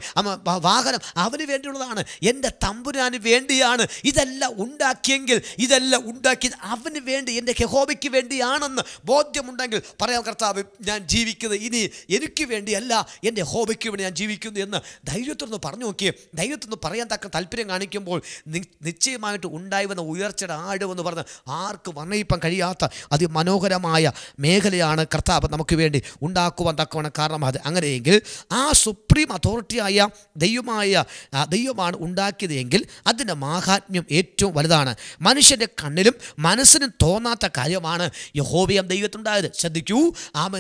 [SPEAKER 1] വാഹനം അവന് വേണ്ടിയുള്ളതാണ് എൻ്റെ തമ്പുരാന് വേണ്ടിയാണ് ഇതെല്ലാം ഉണ്ടാക്കിയെങ്കിൽ ഇതെല്ലാം ഉണ്ടാക്കിയത് അവന് വേണ്ടി എൻ്റെ യഹോബയ്ക്ക് വേണ്ടിയാണെന്ന് ബോധ്യമുണ്ടെങ്കിൽ പറയാം കർത്താവ് ഞാൻ ജീവിക്കുന്നത് ഇനി എനിക്ക് വേണ്ടിയല്ല എൻ്റെ ഹോബയ്ക്ക് വേണ്ടി ഞാൻ ജീവിക്കുന്നു എന്ന് ധൈര്യത്തിലൊന്ന് പറഞ്ഞു നോക്കിയേ ധൈര്യത്തിലൊന്ന് പറയാൻ തക്ക താല്പര്യം കാണിക്കുമ്പോൾ നിശ്ചയമായിട്ട് ഉണ്ടായി വന്ന ഉയർച്ചയുടെ ആടുമെന്ന് പറഞ്ഞ് ആർക്ക് വർണ്ണയിപ്പം കഴിയാത്ത അതിമനോഹരമായ മേഖലയാണ് കർത്താവ് നമുക്ക് വേണ്ടി ഉണ്ടാക്കുവാൻ കാരണം അത് അങ്ങനെയെങ്കിൽ ആ സുപ്രീം അതോറിറ്റിയായ ദൈവമായ ദൈവമാണ് ഉണ്ടാക്കിയതെങ്കിൽ അതിൻ്റെ മാഹാത്മ്യം ഏറ്റവും വലുതാണ് മനുഷ്യൻ്റെ കണ്ണിലും മനസ്സിനും തോന്നാത്ത കാര്യമാണ് യഹോബിയം ദൈവത്തുണ്ടായത് ശ്രദ്ധിക്കൂ ആമ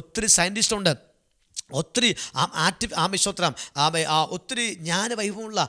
[SPEAKER 1] ഒത്തിരി സയൻറ്റിസ്റ്റുണ്ട് ഒത്തിരി ആറ്റി ആ ഒത്തിരി ജ്ഞാനവൈഭവമുള്ള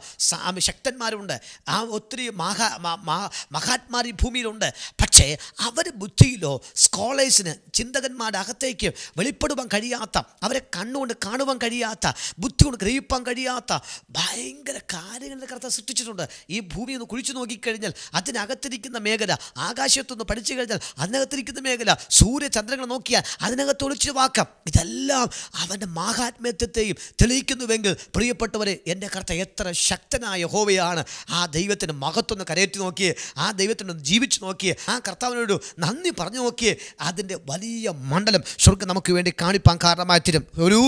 [SPEAKER 1] ശക്തന്മാരുണ്ട് ആ ഒത്തിരി മഹാ മഹാത്മാരി ഭൂമിയിലുണ്ട് ഭൂമിയിലുണ്ട് പക്ഷേ അവർ ബുദ്ധിയിലോ സ്കോളേഴ്സിന് ചിന്തകന്മാരുടെ അകത്തേക്ക് വെളിപ്പെടുവാൻ കഴിയാത്ത അവരെ കണ്ണുകൊണ്ട് കാണുവാൻ കഴിയാത്ത ബുദ്ധി കൊണ്ട് ഗ്രഹിപ്പാൻ കഴിയാത്ത ഭയങ്കര കാര്യങ്ങളുടെ കർത്ത സൃഷ്ടിച്ചിട്ടുണ്ട് ഈ ഭൂമി ഒന്ന് കുഴിച്ചു നോക്കിക്കഴിഞ്ഞാൽ അതിനകത്തിരിക്കുന്ന മേഖല ആകാശത്തൊന്ന് പഠിച്ചു കഴിഞ്ഞാൽ അതിനകത്തിരിക്കുന്ന മേഖല സൂര്യചന്ദ്രങ്ങൾ നോക്കിയാൽ അതിനകത്ത് ഒളിച്ചു വാക്കാം ഇതെല്ലാം അവൻ്റെ മഹാത്മ്യത്വത്തെയും തെളിയിക്കുന്നുവെങ്കിൽ പ്രിയപ്പെട്ടവരെ എൻ്റെ കർത്ത എത്ര ശക്തനായ ഹോവയാണ് ആ ദൈവത്തിൻ്റെ മഹത്വം കരയറ്റി നോക്കിയേ ആ ദൈവത്തിനൊന്ന് ജീവിച്ചു നോക്കിയേ ആ കർത്താവിനോട് നന്ദി പറഞ്ഞു നോക്കിയേ അതിൻ്റെ വലിയ മണ്ഡലം സ്വർഗം നമുക്ക് വേണ്ടി കാണിപ്പാൻ കാരണമായി തരും ഒരു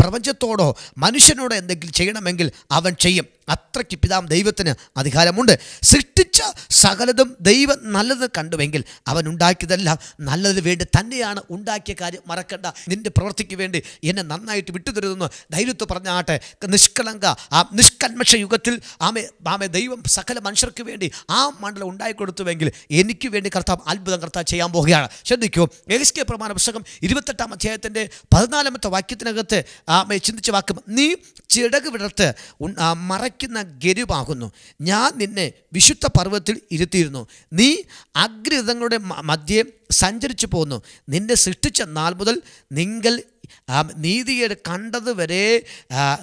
[SPEAKER 1] പ്രപഞ്ചത്തോടോ മനുഷ്യനോടോ എന്തെങ്കിലും ചെയ്യണമെങ്കിൽ അവൻ ചെയ്യും അത്രയ്ക്ക് പിതാം ദൈവത്തിന് അധികാരമുണ്ട് സൃഷ്ടിച്ച സകലതും ദൈവം നല്ലത് കണ്ടുവെങ്കിൽ അവൻ ഉണ്ടാക്കിയതെല്ലാം നല്ലതിന് വേണ്ടി തന്നെയാണ് ഉണ്ടാക്കിയ കാര്യം മറക്കണ്ട നിന്റെ പ്രവൃത്തിക്ക് വേണ്ടി എന്നെ നന്നായിട്ട് വിട്ടുതരുതെന്ന് ധൈര്യത്ത് പറഞ്ഞാട്ടെ നിഷ്കളങ്ക ആ നിഷ്കന്മഷ യുഗത്തിൽ ആമെ ആമെ ദൈവം സകല മനുഷ്യർക്ക് വേണ്ടി ആ മണ്ഡലം ഉണ്ടായിക്കൊടുത്തുവെങ്കിൽ എനിക്ക് വേണ്ടി കർത്താവ് അത്ഭുതം കർത്താവ് ചെയ്യാൻ പോവുകയാണ് ശ്രദ്ധിക്കൂ എഹിസ്കെ പ്രമാണ പുസ്തകം ഇരുപത്തെട്ടാം അധ്യായത്തിൻ്റെ പതിനാലാമത്തെ വാക്യത്തിനകത്ത് ചിന്തിച്ച വാക്കും നീ ചിടക് വിടർത്ത് മറയ്ക്കുന്ന ഗരുവാകുന്നു ഞാൻ നിന്നെ വിശുദ്ധ പർവ്വത്തിൽ ഇരുത്തിയിരുന്നു നീ അഗ്രഹിതങ്ങളുടെ മധ്യേ സഞ്ചരിച്ചു പോകുന്നു നിന്നെ സൃഷ്ടിച്ച നാൾ മുതൽ നിങ്ങൾ ആ നീതിയെ കണ്ടത് വരെ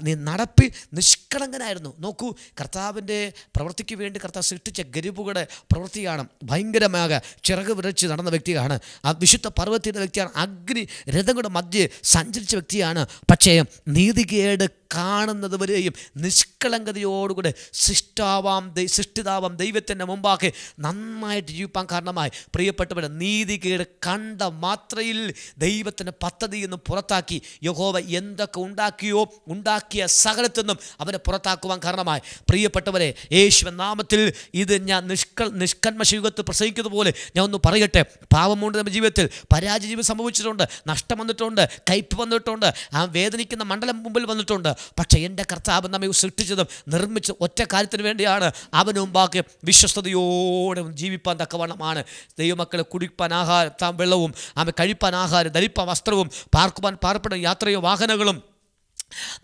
[SPEAKER 1] നീ നടപ്പി നിഷ്കളങ്കനായിരുന്നു നോക്കൂ കർത്താവിൻ്റെ പ്രവൃത്തിക്ക് വേണ്ടി കർത്താവ് സൃഷ്ടിച്ച ഗരിബുകളുടെ പ്രവൃത്തിയാണ് ഭയങ്കരമായ ചിറക് വിറച്ച് നടന്ന വ്യക്തിയാണ് ആ വിശുദ്ധ പർവ്വത്തിൻ്റെ വ്യക്തിയാണ് അഗ്നി രഥങ്ങളുടെ മധ്യ സഞ്ചരിച്ച വ്യക്തിയാണ് പക്ഷേ നീതികേട് കാണുന്നത് വരെയും നിഷ്കളങ്കതയോടുകൂടെ സൃഷ്ടാവാം സൃഷ്ടിതാവാം ദൈവത്തിൻ്റെ മുമ്പാകെ നന്നായിട്ട് ജീവിപ്പാൻ കാരണമായി പ്രിയപ്പെട്ടവരെ നീതികേട് കണ്ട മാത്രയിൽ ദൈവത്തിൻ്റെ പദ്ധതി എന്ന് പുറത്താക്കി യഹോവ എന്തൊക്കെ ഉണ്ടാക്കിയോ ഉണ്ടാക്കിയ സകലത്തുനിന്നും അവനെ പുറത്താക്കുവാൻ കാരണമായി പ്രിയപ്പെട്ടവരെ യേശുവൻ നാമത്തിൽ ഇത് ഞാൻ നിഷ്കൾ നിഷ്കന്മശയുഗത്ത് പ്രസംഗിക്കുന്നത് പോലെ ഞാൻ ഒന്ന് പറയട്ടെ പാവമുണ്ട് നമ്മുടെ ജീവിതത്തിൽ പരാജയ ജീവിതം സംഭവിച്ചിട്ടുണ്ട് നഷ്ടം വന്നിട്ടുണ്ട് കയ്പ് വന്നിട്ടുണ്ട് ആ വേദനിക്കുന്ന മണ്ഡലം മുമ്പിൽ വന്നിട്ടുണ്ട് പക്ഷേ എൻ്റെ കർത്താവ് നമ്മെ സൃഷ്ടിച്ചതും നിർമ്മിച്ച ഒറ്റ കാര്യത്തിന് വേണ്ടിയാണ് അവന് മുമ്പാക്കി വിശ്വസ്തയോടെ ജീവിപ്പാൻ തക്കവണ്ണമാണ് ദൈവമക്കളെ കുടിപ്പാൻ ആഹാരം വെള്ളവും ആമെ കഴിപ്പാൻ ആഹാരം ധരിപ്പാൻ വസ്ത്രവും പാർക്കുവാൻ പാർപ്പിടം യാത്രയോ വാഹനങ്ങളും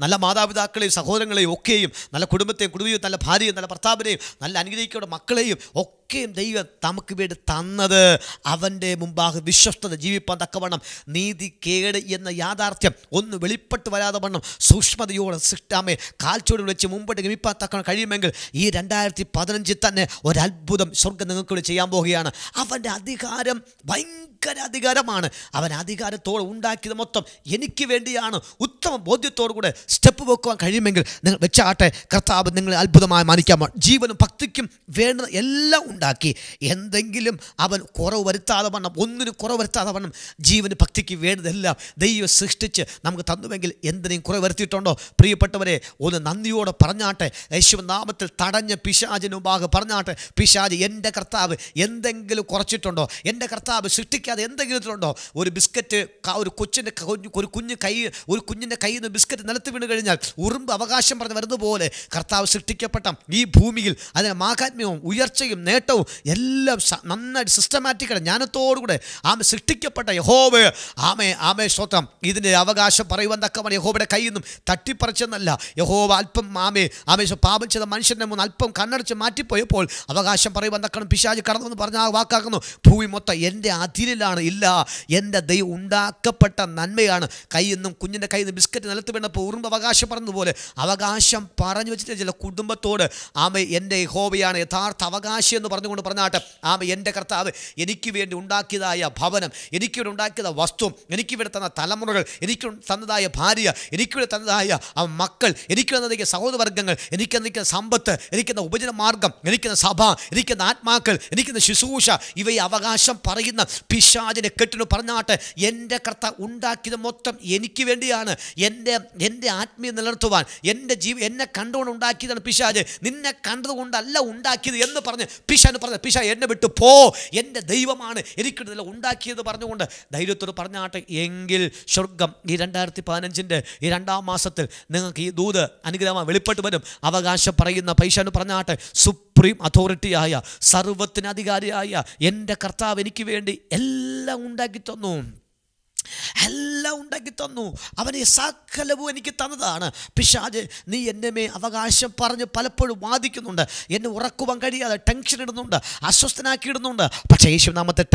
[SPEAKER 1] നല്ല മാതാപിതാക്കളെയും സഹോദരങ്ങളെയും ഒക്കെയും നല്ല കുടുംബത്തെയും കുടുംബയും നല്ല ഭാര്യയും നല്ല ഭർത്താവിനെയും നല്ല അനുഗ്രഹിക്കയുടെ മക്കളെയും ഒക്കെ ഒക്കെയും ദൈവം നമുക്ക് വേണ്ടി തന്നത് അവൻ്റെ മുമ്പാകെ വിശ്വസ്തത ജീവിപ്പാൻ തക്കവണ്ണം നീതി കേട് എന്ന യാഥാർത്ഥ്യം ഒന്ന് വെളിപ്പെട്ട് വരാതെ വണ്ണം സൂക്ഷ്മതയോടെ സൃഷ്ടാമേ കാൽച്ചോട് വിളിച്ച് മുമ്പോട്ട് ഗമിപ്പാൻ തക്കണം കഴിയുമെങ്കിൽ ഈ രണ്ടായിരത്തി പതിനഞ്ചിൽ തന്നെ ഒരത്ഭുതം സ്വർഗം നിങ്ങൾക്ക് വേണ്ടി ചെയ്യാൻ പോവുകയാണ് അവൻ്റെ അധികാരം ഭയങ്കര അധികാരമാണ് അവൻ അധികാരത്തോടെ ഉണ്ടാക്കിയത് മൊത്തം എനിക്ക് വേണ്ടിയാണ് ഉത്തമ ബോധ്യത്തോടു കൂടെ സ്റ്റെപ്പ് വെക്കുവാൻ കഴിയുമെങ്കിൽ നിങ്ങൾ വെച്ചാട്ടെ കർത്താവ് നിങ്ങളെ അത്ഭുതമായി മാനിക്കാൻ ജീവനും ഭക്തിക്കും വേണ്ടത് എല്ലാം ഉണ്ട് ഉണ്ടാക്കി എന്തെങ്കിലും അവൻ കുറവ് വരുത്താതെ വണ്ണം ഒന്നിനും കുറവ് വരുത്താതെ വണ്ണം ജീവന് ഭക്തിക്ക് വേണ്ടതെല്ലാം ദൈവം സൃഷ്ടിച്ച് നമുക്ക് തന്നുവെങ്കിൽ എന്തിനേയും കുറവ് വരുത്തിയിട്ടുണ്ടോ പ്രിയപ്പെട്ടവരെ ഒന്ന് നന്ദിയോടെ പറഞ്ഞാട്ടെ യേശുനാമത്തിൽ തടഞ്ഞ പിശാചിന് മുമ്പാകെ പറഞ്ഞാട്ടെ പിശാജ് എൻ്റെ കർത്താവ് എന്തെങ്കിലും കുറച്ചിട്ടുണ്ടോ എൻ്റെ കർത്താവ് സൃഷ്ടിക്കാതെ എന്തെങ്കിലും ഉണ്ടോ ഒരു ബിസ്ക്കറ്റ് ഒരു കൊച്ചിൻ്റെ ഒരു കുഞ്ഞ് കൈ ഒരു കുഞ്ഞിൻ്റെ കയ്യിൽ നിന്ന് ബിസ്ക്കറ്റ് നിലത്ത് വീണ് കഴിഞ്ഞാൽ ഉറുമ്പ് അവകാശം പറഞ്ഞ് വരുന്നതുപോലെ കർത്താവ് സൃഷ്ടിക്കപ്പെട്ട ഈ ഭൂമിയിൽ അതിന് മാഹാത്മ്യവും ഉയർച്ചയും നേട്ടം ചട്ടവും എല്ലാം നന്നായിട്ട് സിസ്റ്റമാറ്റിക്കാണ് ജ്ഞാനത്തോടുകൂടെ ആമ സൃഷ്ടിക്കപ്പെട്ട യഹോബ് ആമേ ആമേ സ്വത്തം ഇതിൻ്റെ അവകാശം പറയുവാൻ തക്കമാണ് യഹോബയുടെ കയ്യിൽ നിന്നും തട്ടിപ്പറിച്ചെന്നല്ല യഹോബ അല്പം ആമേ ആമേ പാപം ചെയ്ത മനുഷ്യൻ്റെ മുന്ന് അല്പം കണ്ണടച്ച് മാറ്റിപ്പോയപ്പോൾ അവകാശം പറയുവാൻ തക്കണം പിശാജ് കടന്നു പറഞ്ഞ വാക്കാക്കുന്നു ഭൂമി മൊത്തം എൻ്റെ അതിരിലാണ് ഇല്ല എൻ്റെ ദൈവം ഉണ്ടാക്കപ്പെട്ട നന്മയാണ് കയ്യിൽ നിന്നും കുഞ്ഞിൻ്റെ കയ്യിൽ നിന്ന് ബിസ്ക്കറ്റ് നിലത്ത് വീണപ്പോൾ ഉറുമ്പ് അവകാശം പറഞ്ഞതുപോലെ അവകാശം പറഞ്ഞു വെച്ചിട്ട് ചില കുടുംബത്തോട് ആമേ എൻ്റെ ഹോബിയാണ് യഥാർത്ഥ അവകാശം എന്ന് പറഞ്ഞു പറഞ്ഞുകൊണ്ട് പറഞ്ഞാട്ടെ ആ എൻ്റെ കർത്താവ് എനിക്ക് വേണ്ടി ഉണ്ടാക്കിയതായ ഭവനം എനിക്ക് വേണ്ടി ഉണ്ടാക്കിയത വസ്തുവും എനിക്ക് വേണ്ടി തന്ന തലമുറകൾ എനിക്ക് തന്നതായ ഭാര്യ എനിക്ക് വേണ്ടി തന്നതായ മക്കൾ എനിക്ക് തന്നതായ സഹോദരവർഗ്ഗങ്ങൾ എനിക്ക് തന്നിരിക്കുന്ന സമ്പത്ത് എനിക്കുന്ന ഉപജന മാർഗം എനിക്കുന്ന സഭ എനിക്കുന്ന ആത്മാക്കൾ എനിക്കുന്ന ശുശ്രൂഷ ഇവയെ അവകാശം പറയുന്ന പിശാചിനെ കെട്ടിന് പറഞ്ഞാട്ടെ എൻ്റെ കർത്ത ഉണ്ടാക്കിയത് മൊത്തം എനിക്ക് വേണ്ടിയാണ് എൻ്റെ എൻ്റെ ആത്മീയ നിലനിർത്തുവാൻ എൻ്റെ ജീവി എന്നെ കണ്ടുകൊണ്ട് ഉണ്ടാക്കിയതാണ് പിശാജ് നിന്നെ കണ്ടതുകൊണ്ടല്ല ഉണ്ടാക്കിയത് എന്ന് പറഞ്ഞ് പി പീശാന് പറഞ്ഞത് പീശ എന്നെ വിട്ട് പോ എൻ്റെ ദൈവമാണ് എനിക്കിടയിൽ ഉണ്ടാക്കിയത് പറഞ്ഞുകൊണ്ട് ധൈര്യത്തോട് പറഞ്ഞാട്ടെ എങ്കിൽ സ്വർഗം ഈ രണ്ടായിരത്തി പതിനഞ്ചിൻ്റെ ഈ രണ്ടാം മാസത്തിൽ നിങ്ങൾക്ക് ഈ ദൂത് അനുഗ്രഹമായി വെളിപ്പെട്ട് വരും അവകാശം പറയുന്ന പൈശാന് പറഞ്ഞാട്ടെ സുപ്രീം അതോറിറ്റിയായ സർവത്തിനധികാരിയായ എൻ്റെ കർത്താവ് എനിക്ക് വേണ്ടി എല്ലാം ഉണ്ടാക്കി തന്നു എല്ലാം ഉണ്ടാക്കി തന്നു അവനെ സകലവും എനിക്ക് തന്നതാണ് പിശാജ് നീ എൻ്റെ മേ അവകാശം പറഞ്ഞ് പലപ്പോഴും വാദിക്കുന്നുണ്ട് എന്നെ ഉറക്കുവാൻ കഴിയാതെ ടെൻഷൻ ഇടുന്നുണ്ട് അസ്വസ്ഥനാക്കിയിടുന്നുണ്ട് പക്ഷേ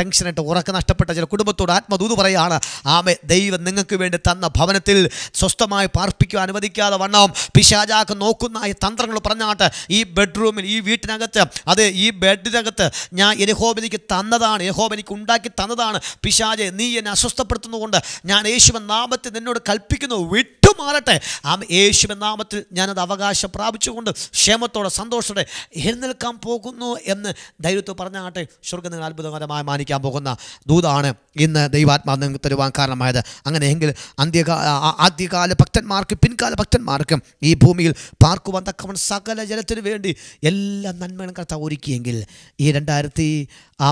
[SPEAKER 1] ടെൻഷൻ ഇട്ട് ഉറക്കം നഷ്ടപ്പെട്ട ചില കുടുംബത്തോട് ആത്മദൂത് പറയുകയാണ് ആമെ ദൈവം നിങ്ങൾക്ക് വേണ്ടി തന്ന ഭവനത്തിൽ സ്വസ്ഥമായി പാർപ്പിക്കുവാൻ അനുവദിക്കാതെ വണ്ണം പിശാജാക്ക് നോക്കുന്ന ഈ തന്ത്രങ്ങൾ പറഞ്ഞാട്ട് ഈ ബെഡ്റൂമിൽ ഈ വീട്ടിനകത്ത് അതെ ഈ ബെഡിനകത്ത് ഞാൻ യഹോബ് എനിക്ക് തന്നതാണ് യഹോബ് എനിക്ക് ഉണ്ടാക്കി തന്നതാണ് പിശാജെ നീ എന്നെ അസ്വസ്ഥപ്പെടുത്തുന്നു കൊണ്ട് ഞാൻ യേശുവൻ നാമത്തിൽ നിന്നോട് കൽപ്പിക്കുന്നു വിട്ടുമാറട്ടെ ആ യേശുവൻ നാമത്തിൽ ഞാനത് അവകാശം പ്രാപിച്ചുകൊണ്ട് ക്ഷേമത്തോടെ സന്തോഷത്തോടെ എഴുന്നേൽക്കാൻ പോകുന്നു എന്ന് ധൈര്യത്തിൽ പറഞ്ഞാകട്ടെ സ്വർഗം നിങ്ങൾ അത്ഭുതകരമായി മാനിക്കാൻ പോകുന്ന ദൂതാണ് ഇന്ന് ദൈവാത്മാവ് നിങ്ങൾക്ക് തരുവാൻ കാരണമായത് അങ്ങനെയെങ്കിൽ അന്ത്യകാല ആദ്യകാല ഭക്തന്മാർക്ക് പിൻകാല ഭക്തന്മാർക്കും ഈ ഭൂമിയിൽ പാർക്കുവാൻ തക്കവൺ സകല ജലത്തിനു വേണ്ടി എല്ലാ നന്മകളും കർത്താവ് ഒരുക്കിയെങ്കിൽ ഈ രണ്ടായിരത്തി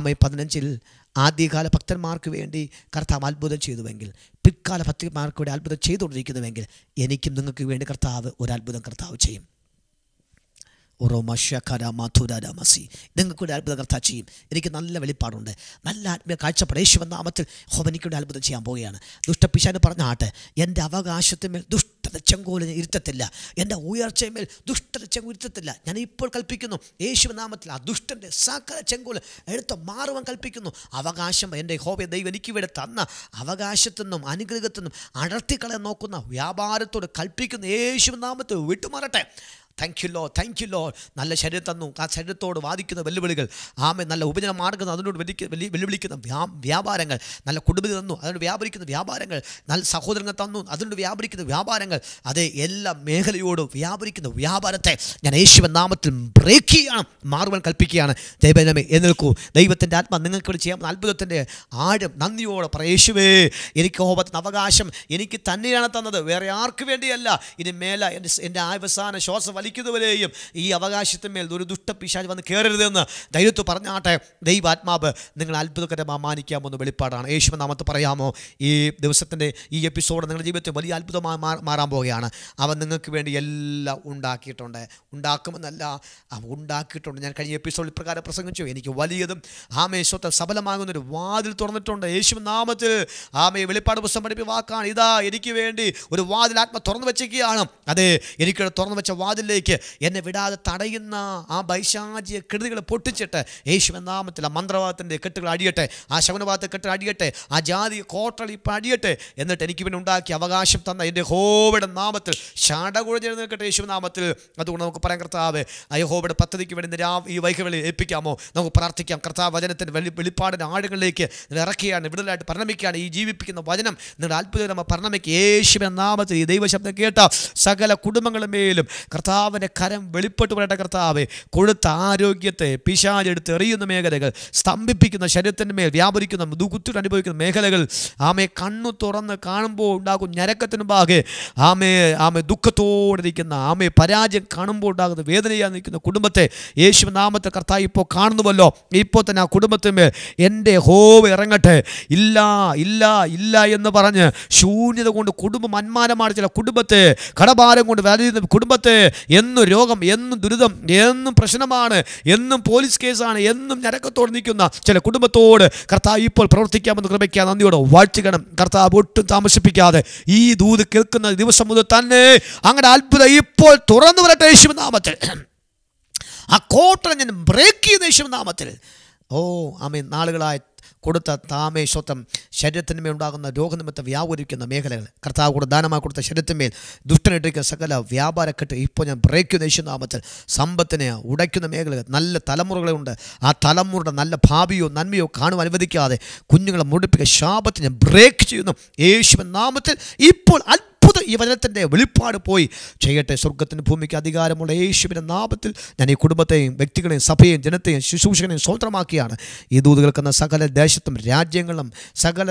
[SPEAKER 1] മെയ് പതിനഞ്ചിൽ ആദ്യകാല ഭക്തന്മാർക്ക് വേണ്ടി കർത്താവ് അത്ഭുതം ചെയ്തുവെങ്കിൽ പിൽക്കാല ഭക്തന്മാർക്ക് വേണ്ടി അത്ഭുതം ചെയ്തുകൊണ്ടിരിക്കുന്നുവെങ്കിൽ എനിക്കും നിങ്ങൾക്ക് വേണ്ടി കർത്താവ് ഒരു അത്ഭുതം കർത്താവ് ചെയ്യും നിങ്ങൾക്കൂടെ അത്ഭുത കർത്ത ചെയ്യും എനിക്ക് നല്ല വെളിപ്പാടുണ്ട് നല്ല ആത്മീയ കാഴ്ചപ്പാട് യേശുവൻ നാമത്തിൽ ഹോബനിക്കൂടെ അത്ഭുതം ചെയ്യാൻ പോവുകയാണ് ദുഷ്ടപിശാന് പറഞ്ഞ ആട്ടെ എൻ്റെ അവകാശത്തിന്മേൽ ദുഷ്ടത ചെങ്കോലിന് ഇരുത്തത്തില്ല എൻ്റെ ഉയർച്ചയിന്മേൽ ദുഷ്ടത ചെങ്കു ഇരുത്തത്തില്ല ഞാൻ ഇപ്പോൾ കൽപ്പിക്കുന്നു യേശുവൻ നാമത്തിൽ ആ ദുഷ്ടൻ്റെ സകല ചെങ്കോല് എടുത്ത് മാറുവാൻ കൽപ്പിക്കുന്നു അവകാശം എൻ്റെ ഹോബയെ ദൈവം എനിക്ക് ഇവിടെ തന്ന അവകാശത്തു നിന്നും അനുഗ്രഹത്തു നിന്നും അടർത്തിക്കളെ നോക്കുന്ന വ്യാപാരത്തോട് കൽപ്പിക്കുന്ന യേശുവൻ നാമത്തെ വിട്ടുമാറട്ടെ thank you Lord thank you Lord നല്ല ശരീരം തന്നു ആ ശരീരത്തോട് വാദിക്കുന്ന വെല്ലുവിളികൾ ആമെ നല്ല ഉപജന മാർഗം അതിനോട് വെല്ലുവിളിക്കുന്ന വ്യാപാരങ്ങൾ നല്ല കുടുംബത്തിൽ തന്നു അതിനോട് വ്യാപരിക്കുന്ന വ്യാപാരങ്ങൾ നല്ല സഹോദരങ്ങൾ തന്നു അതിനോട് വ്യാപരിക്കുന്ന വ്യാപാരങ്ങൾ അതെ എല്ലാ മേഖലയോടും വ്യാപരിക്കുന്ന വ്യാപാരത്തെ ഞാൻ യേശുവൻ നാമത്തിൽ ബ്രേക്ക് ചെയ്യണം മാറുവാൻ കൽപ്പിക്കുകയാണ് ദൈവനമേ നിൽക്കൂ ദൈവത്തിൻ്റെ ആത്മ നിങ്ങൾക്ക് ഇവിടെ ചെയ്യാൻ അത്ഭുതത്തിൻ്റെ ആഴം നന്ദിയോടെ പറയേശുവേ എനിക്ക് ഹോപത്തിന് അവകാശം എനിക്ക് തന്നെയാണ് തന്നത് വേറെ ആർക്കു വേണ്ടിയല്ല ഇനി മേല എൻ്റെ എൻ്റെ അവസാന ശ്വാസം ചലിക്കുന്നവരെയും ഈ അവകാശത്തിന്മേൽ ഒരു ദുഷ്ടപിശാജ് വന്ന് കയറരുതെന്ന് ധൈര്യത്ത് പറഞ്ഞാട്ടെ ദൈവാത്മാവ് നിങ്ങൾ അത്ഭുതകരമായി മാനിക്കാമെന്ന് വെളിപ്പാടാണ് നാമത്ത് പറയാമോ ഈ ദിവസത്തിൻ്റെ ഈ എപ്പിസോഡ് നിങ്ങളുടെ ജീവിതത്തിൽ വലിയ അത്ഭുതമായി മാറാൻ പോവുകയാണ് അവൻ നിങ്ങൾക്ക് വേണ്ടി എല്ലാം ഉണ്ടാക്കിയിട്ടുണ്ട് ഉണ്ടാക്കുമെന്നല്ല ഉണ്ടാക്കിയിട്ടുണ്ട് ഞാൻ കഴിഞ്ഞ എപ്പിസോഡിൽ പ്രകാരം പ്രസംഗിച്ചു എനിക്ക് വലിയതും ആമേശ്വത്തെ സഫലമാകുന്നൊരു വാതിൽ തുറന്നിട്ടുണ്ട് യേശു നാമത്തിൽ ആമയെ വെളിപ്പാട് പുസ്തകം പഠിപ്പിച്ച വാക്കാണ് ഇതാ എനിക്ക് വേണ്ടി ഒരു വാതിൽ ആത്മ തുറന്നു വെച്ചിരിക്കുകയാണ് അതെ എനിക്ക് തുറന്നു വെച്ച വാതിൽ ഇടയിലേക്ക് എന്നെ വിടാതെ തടയുന്ന ആ ബൈശാചിയ കെടുതികൾ പൊട്ടിച്ചിട്ട് യേശു നാമത്തിൽ ആ മന്ത്രവാദത്തിൻ്റെ കെട്ടുകൾ അടിയട്ടെ ആ ശകുനവാദത്തെ കെട്ടുകൾ അടിയട്ടെ ആ ജാതി ഇപ്പം അടിയട്ടെ എന്നിട്ട് എനിക്ക് പിന്നെ ഉണ്ടാക്കി അവകാശം തന്ന എൻ്റെ ഹോവിടെ നാമത്തിൽ ശാടകുഴഞ്ഞ് നിൽക്കട്ടെ യേശു നാമത്തിൽ അതുകൊണ്ട് നമുക്ക് പറയാൻ കർത്താവ് ഹോവിടെ പദ്ധതിക്ക് വേണ്ടി രാ ഈ വൈകകളിൽ ഏൽപ്പിക്കാമോ നമുക്ക് പ്രാർത്ഥിക്കാം കർത്താവ് വചനത്തിൻ്റെ വെളി വെളിപ്പാടിൻ്റെ ആടുകളിലേക്ക് ഇറക്കുകയാണ് വിടുതലായിട്ട് പരിണമിക്കുകയാണ് ഈ ജീവിപ്പിക്കുന്ന വചനം നിങ്ങളുടെ അത്ഭുതകരമായി പരിണമിക്കുക യേശുവിൻ നാമത്തിൽ ഈ ദൈവശബ്ദം കേട്ട സകല കുടുംബങ്ങളുടെ മേലും കർത്താവ് കർത്താവിൻ്റെ കരം വെളിപ്പെട്ട് വരേണ്ട കർത്താവെ കൊടുത്ത ആരോഗ്യത്തെ പിശാചെടുത്ത് എറിയുന്ന മേഖലകൾ സ്തംഭിപ്പിക്കുന്ന ശരീരത്തിൻ്റെ മേൽ വ്യാപരിക്കുന്ന ദുഃഖത്തിൽ അനുഭവിക്കുന്ന മേഖലകൾ ആമയെ കണ്ണു തുറന്ന് കാണുമ്പോൾ ഉണ്ടാകും ഞരക്കത്തിന് പാകെ ആമയെ ആമെ ദുഃഖത്തോടെ ഇരിക്കുന്ന ആമയെ പരാജയം കാണുമ്പോൾ ഉണ്ടാകുന്ന വേദനയായി നിൽക്കുന്ന കുടുംബത്തെ യേശു നാമത്തെ കർത്താവ് ഇപ്പോൾ കാണുന്നുവല്ലോ ഇപ്പോൾ തന്നെ ആ കുടുംബത്തിന്മേൽ എൻ്റെ ഹോവ് ഇറങ്ങട്ടെ ഇല്ല ഇല്ല ഇല്ല എന്ന് പറഞ്ഞ് ശൂന്യത കൊണ്ട് കുടുംബം അന്മാനമാണ് ചില കുടുംബത്തെ കടഭാരം കൊണ്ട് വലയുന്ന കുടുംബത്തെ എന്നും രോഗം എന്നും ദുരിതം എന്നും പ്രശ്നമാണ് എന്നും പോലീസ് കേസാണ് എന്നും ഞരക്കത്തോട് നിൽക്കുന്ന ചില കുടുംബത്തോട് കർത്താവ് ഇപ്പോൾ പ്രവർത്തിക്കാമെന്ന് കൃപയ്ക്ക് നന്ദിയോടെ വാഴ്ത്തിക്കണം കർത്താവ് ഒട്ടും താമസിപ്പിക്കാതെ ഈ ദൂത് കേൾക്കുന്ന ദിവസം മുതൽ തന്നെ അങ്ങനെ അത്ഭുതം ഇപ്പോൾ തുറന്നു വരട്ടെ യേശുനാമത്തിൽ ആ കോട്ടനെ ഞാൻ ബ്രേക്ക് ചെയ്ത യേശുനാമത്തിൽ നാമത്തിൽ ഓ ആമീൻ നാളുകളായി കൊടുത്ത താമേ താമേശ്വത്വം ശരീരത്തിന്മേൽ ഉണ്ടാകുന്ന രോഗനിമിത്തം വ്യാപരിക്കുന്ന മേഖലകൾ കർത്താവ് കൂടെ ദാനമായി കൊടുത്ത ശരീരത്തിന്മേൽ ദുഷ്ടനിട്ടിരിക്കുന്ന സകല വ്യാപാരക്കെട്ട് ഇപ്പോൾ ഞാൻ ബ്രേക്ക് നാമത്തിൽ സമ്പത്തിനെ ഉടയ്ക്കുന്ന മേഖലകൾ നല്ല തലമുറകളുണ്ട് ആ തലമുറയുടെ നല്ല ഭാവിയോ നന്മയോ കാണുവാൻ അനുവദിക്കാതെ കുഞ്ഞുങ്ങളെ മുടിപ്പിക്കുക ശാപത്തിനെ ബ്രേക്ക് ചെയ്യുന്നു യേശുവൻ നാമത്തിൽ ഇപ്പോൾ അത്ഭുത അത്ഭുത ഈ വചനത്തിൻ്റെ വെളിപ്പാട് പോയി ചെയ്യട്ടെ സ്വർഗത്തിൻ്റെ ഭൂമിക്ക് അധികാരമുള്ള യേശുവിൻ്റെ നാമത്തിൽ ഞാൻ ഈ കുടുംബത്തെയും വ്യക്തികളെയും സഭയെയും ജനത്തെയും ശുശ്രൂഷകനെയും സ്വതന്ത്രമാക്കിയാണ് ഈ ദൂത് കേൾക്കുന്ന സകല ദേശത്തും രാജ്യങ്ങളും സകല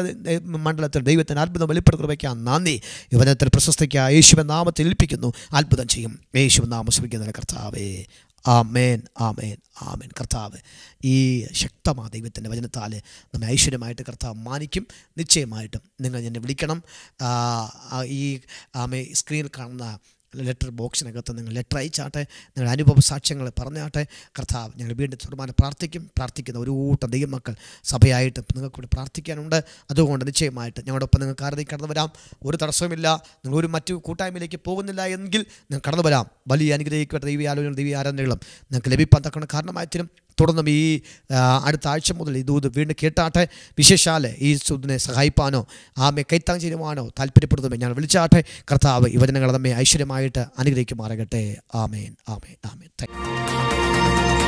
[SPEAKER 1] മണ്ഡലത്തിൽ ദൈവത്തിന് അത്ഭുതം വെളിപ്പെടുത്തി വയ്ക്കാൻ നന്ദി ഈ വചനത്തിൽ പ്രശസ്തിക്കുക യേശുവിൻ നാമത്തിൽ ഏൽപ്പിക്കുന്നു അത്ഭുതം ചെയ്യും യേശുവിൻ നാമം ശ്രമിക്കുന്ന കർത്താവേ ആമേൻ ആമേൻ ആമേൻ കർത്താവ് ഈ ശക്തമായ ദൈവത്തിൻ്റെ വചനത്താൽ നമ്മെ ഐശ്വര്യമായിട്ട് കർത്താവ് മാനിക്കും നിശ്ചയമായിട്ടും നിങ്ങൾ എന്നെ വിളിക്കണം ഈ ആമേ സ്ക്രീനിൽ കാണുന്ന ലെറ്റർ ബോക്സിനകത്ത് നിങ്ങൾ ലെറ്റർ അയച്ചാട്ടെ നിങ്ങളുടെ അനുഭവ സാക്ഷ്യങ്ങൾ പറഞ്ഞാട്ടെ കർത്താവ് ഞങ്ങൾ വീണ്ടും തീരുമാനം പ്രാർത്ഥിക്കും പ്രാർത്ഥിക്കുന്ന ഒരു കൂട്ടം ദൈവമക്കൾ സഭയായിട്ട് നിങ്ങൾക്കൂടി പ്രാർത്ഥിക്കാനുണ്ട് അതുകൊണ്ട് നിശ്ചയമായിട്ട് ഒപ്പം നിങ്ങൾക്ക് ആരതി കടന്നു വരാം ഒരു തടസ്സവുമില്ല നിങ്ങൾ ഒരു മറ്റു കൂട്ടായ്മയിലേക്ക് പോകുന്നില്ല എങ്കിൽ നിങ്ങൾ കടന്നു വരാം വലിയ അനുഗ്രഹിക്കപ്പെട്ട ദൈവീ ആലോചന ദൈവീ ആരാധനകളും നിങ്ങൾക്ക് ലഭിപ്പാൻ തക്കണ കാരണമായി തരും തുടർന്നും ഈ അടുത്ത ആഴ്ച മുതൽ ഈ ദൂത് വീണ്ടും കേട്ടാട്ടെ വിശേഷാൽ ഈ സുദിനെ സഹായിപ്പാനോ ആമെ കൈത്താങ് ചെയ്യുവാനോ താല്പര്യപ്പെടുത്തുമ്പോൾ ഞാൻ വിളിച്ചാട്ടെ കർത്താവ് യുവജനങ്ങളെ നമ്മെ ഐശ്വര്യമായ സമൃദ്ധമായിട്ട് അനുഗ്രഹിക്കുമാറകട്ടെ ആമേൻ ആമേൻ ആമേൻ താങ്ക് യു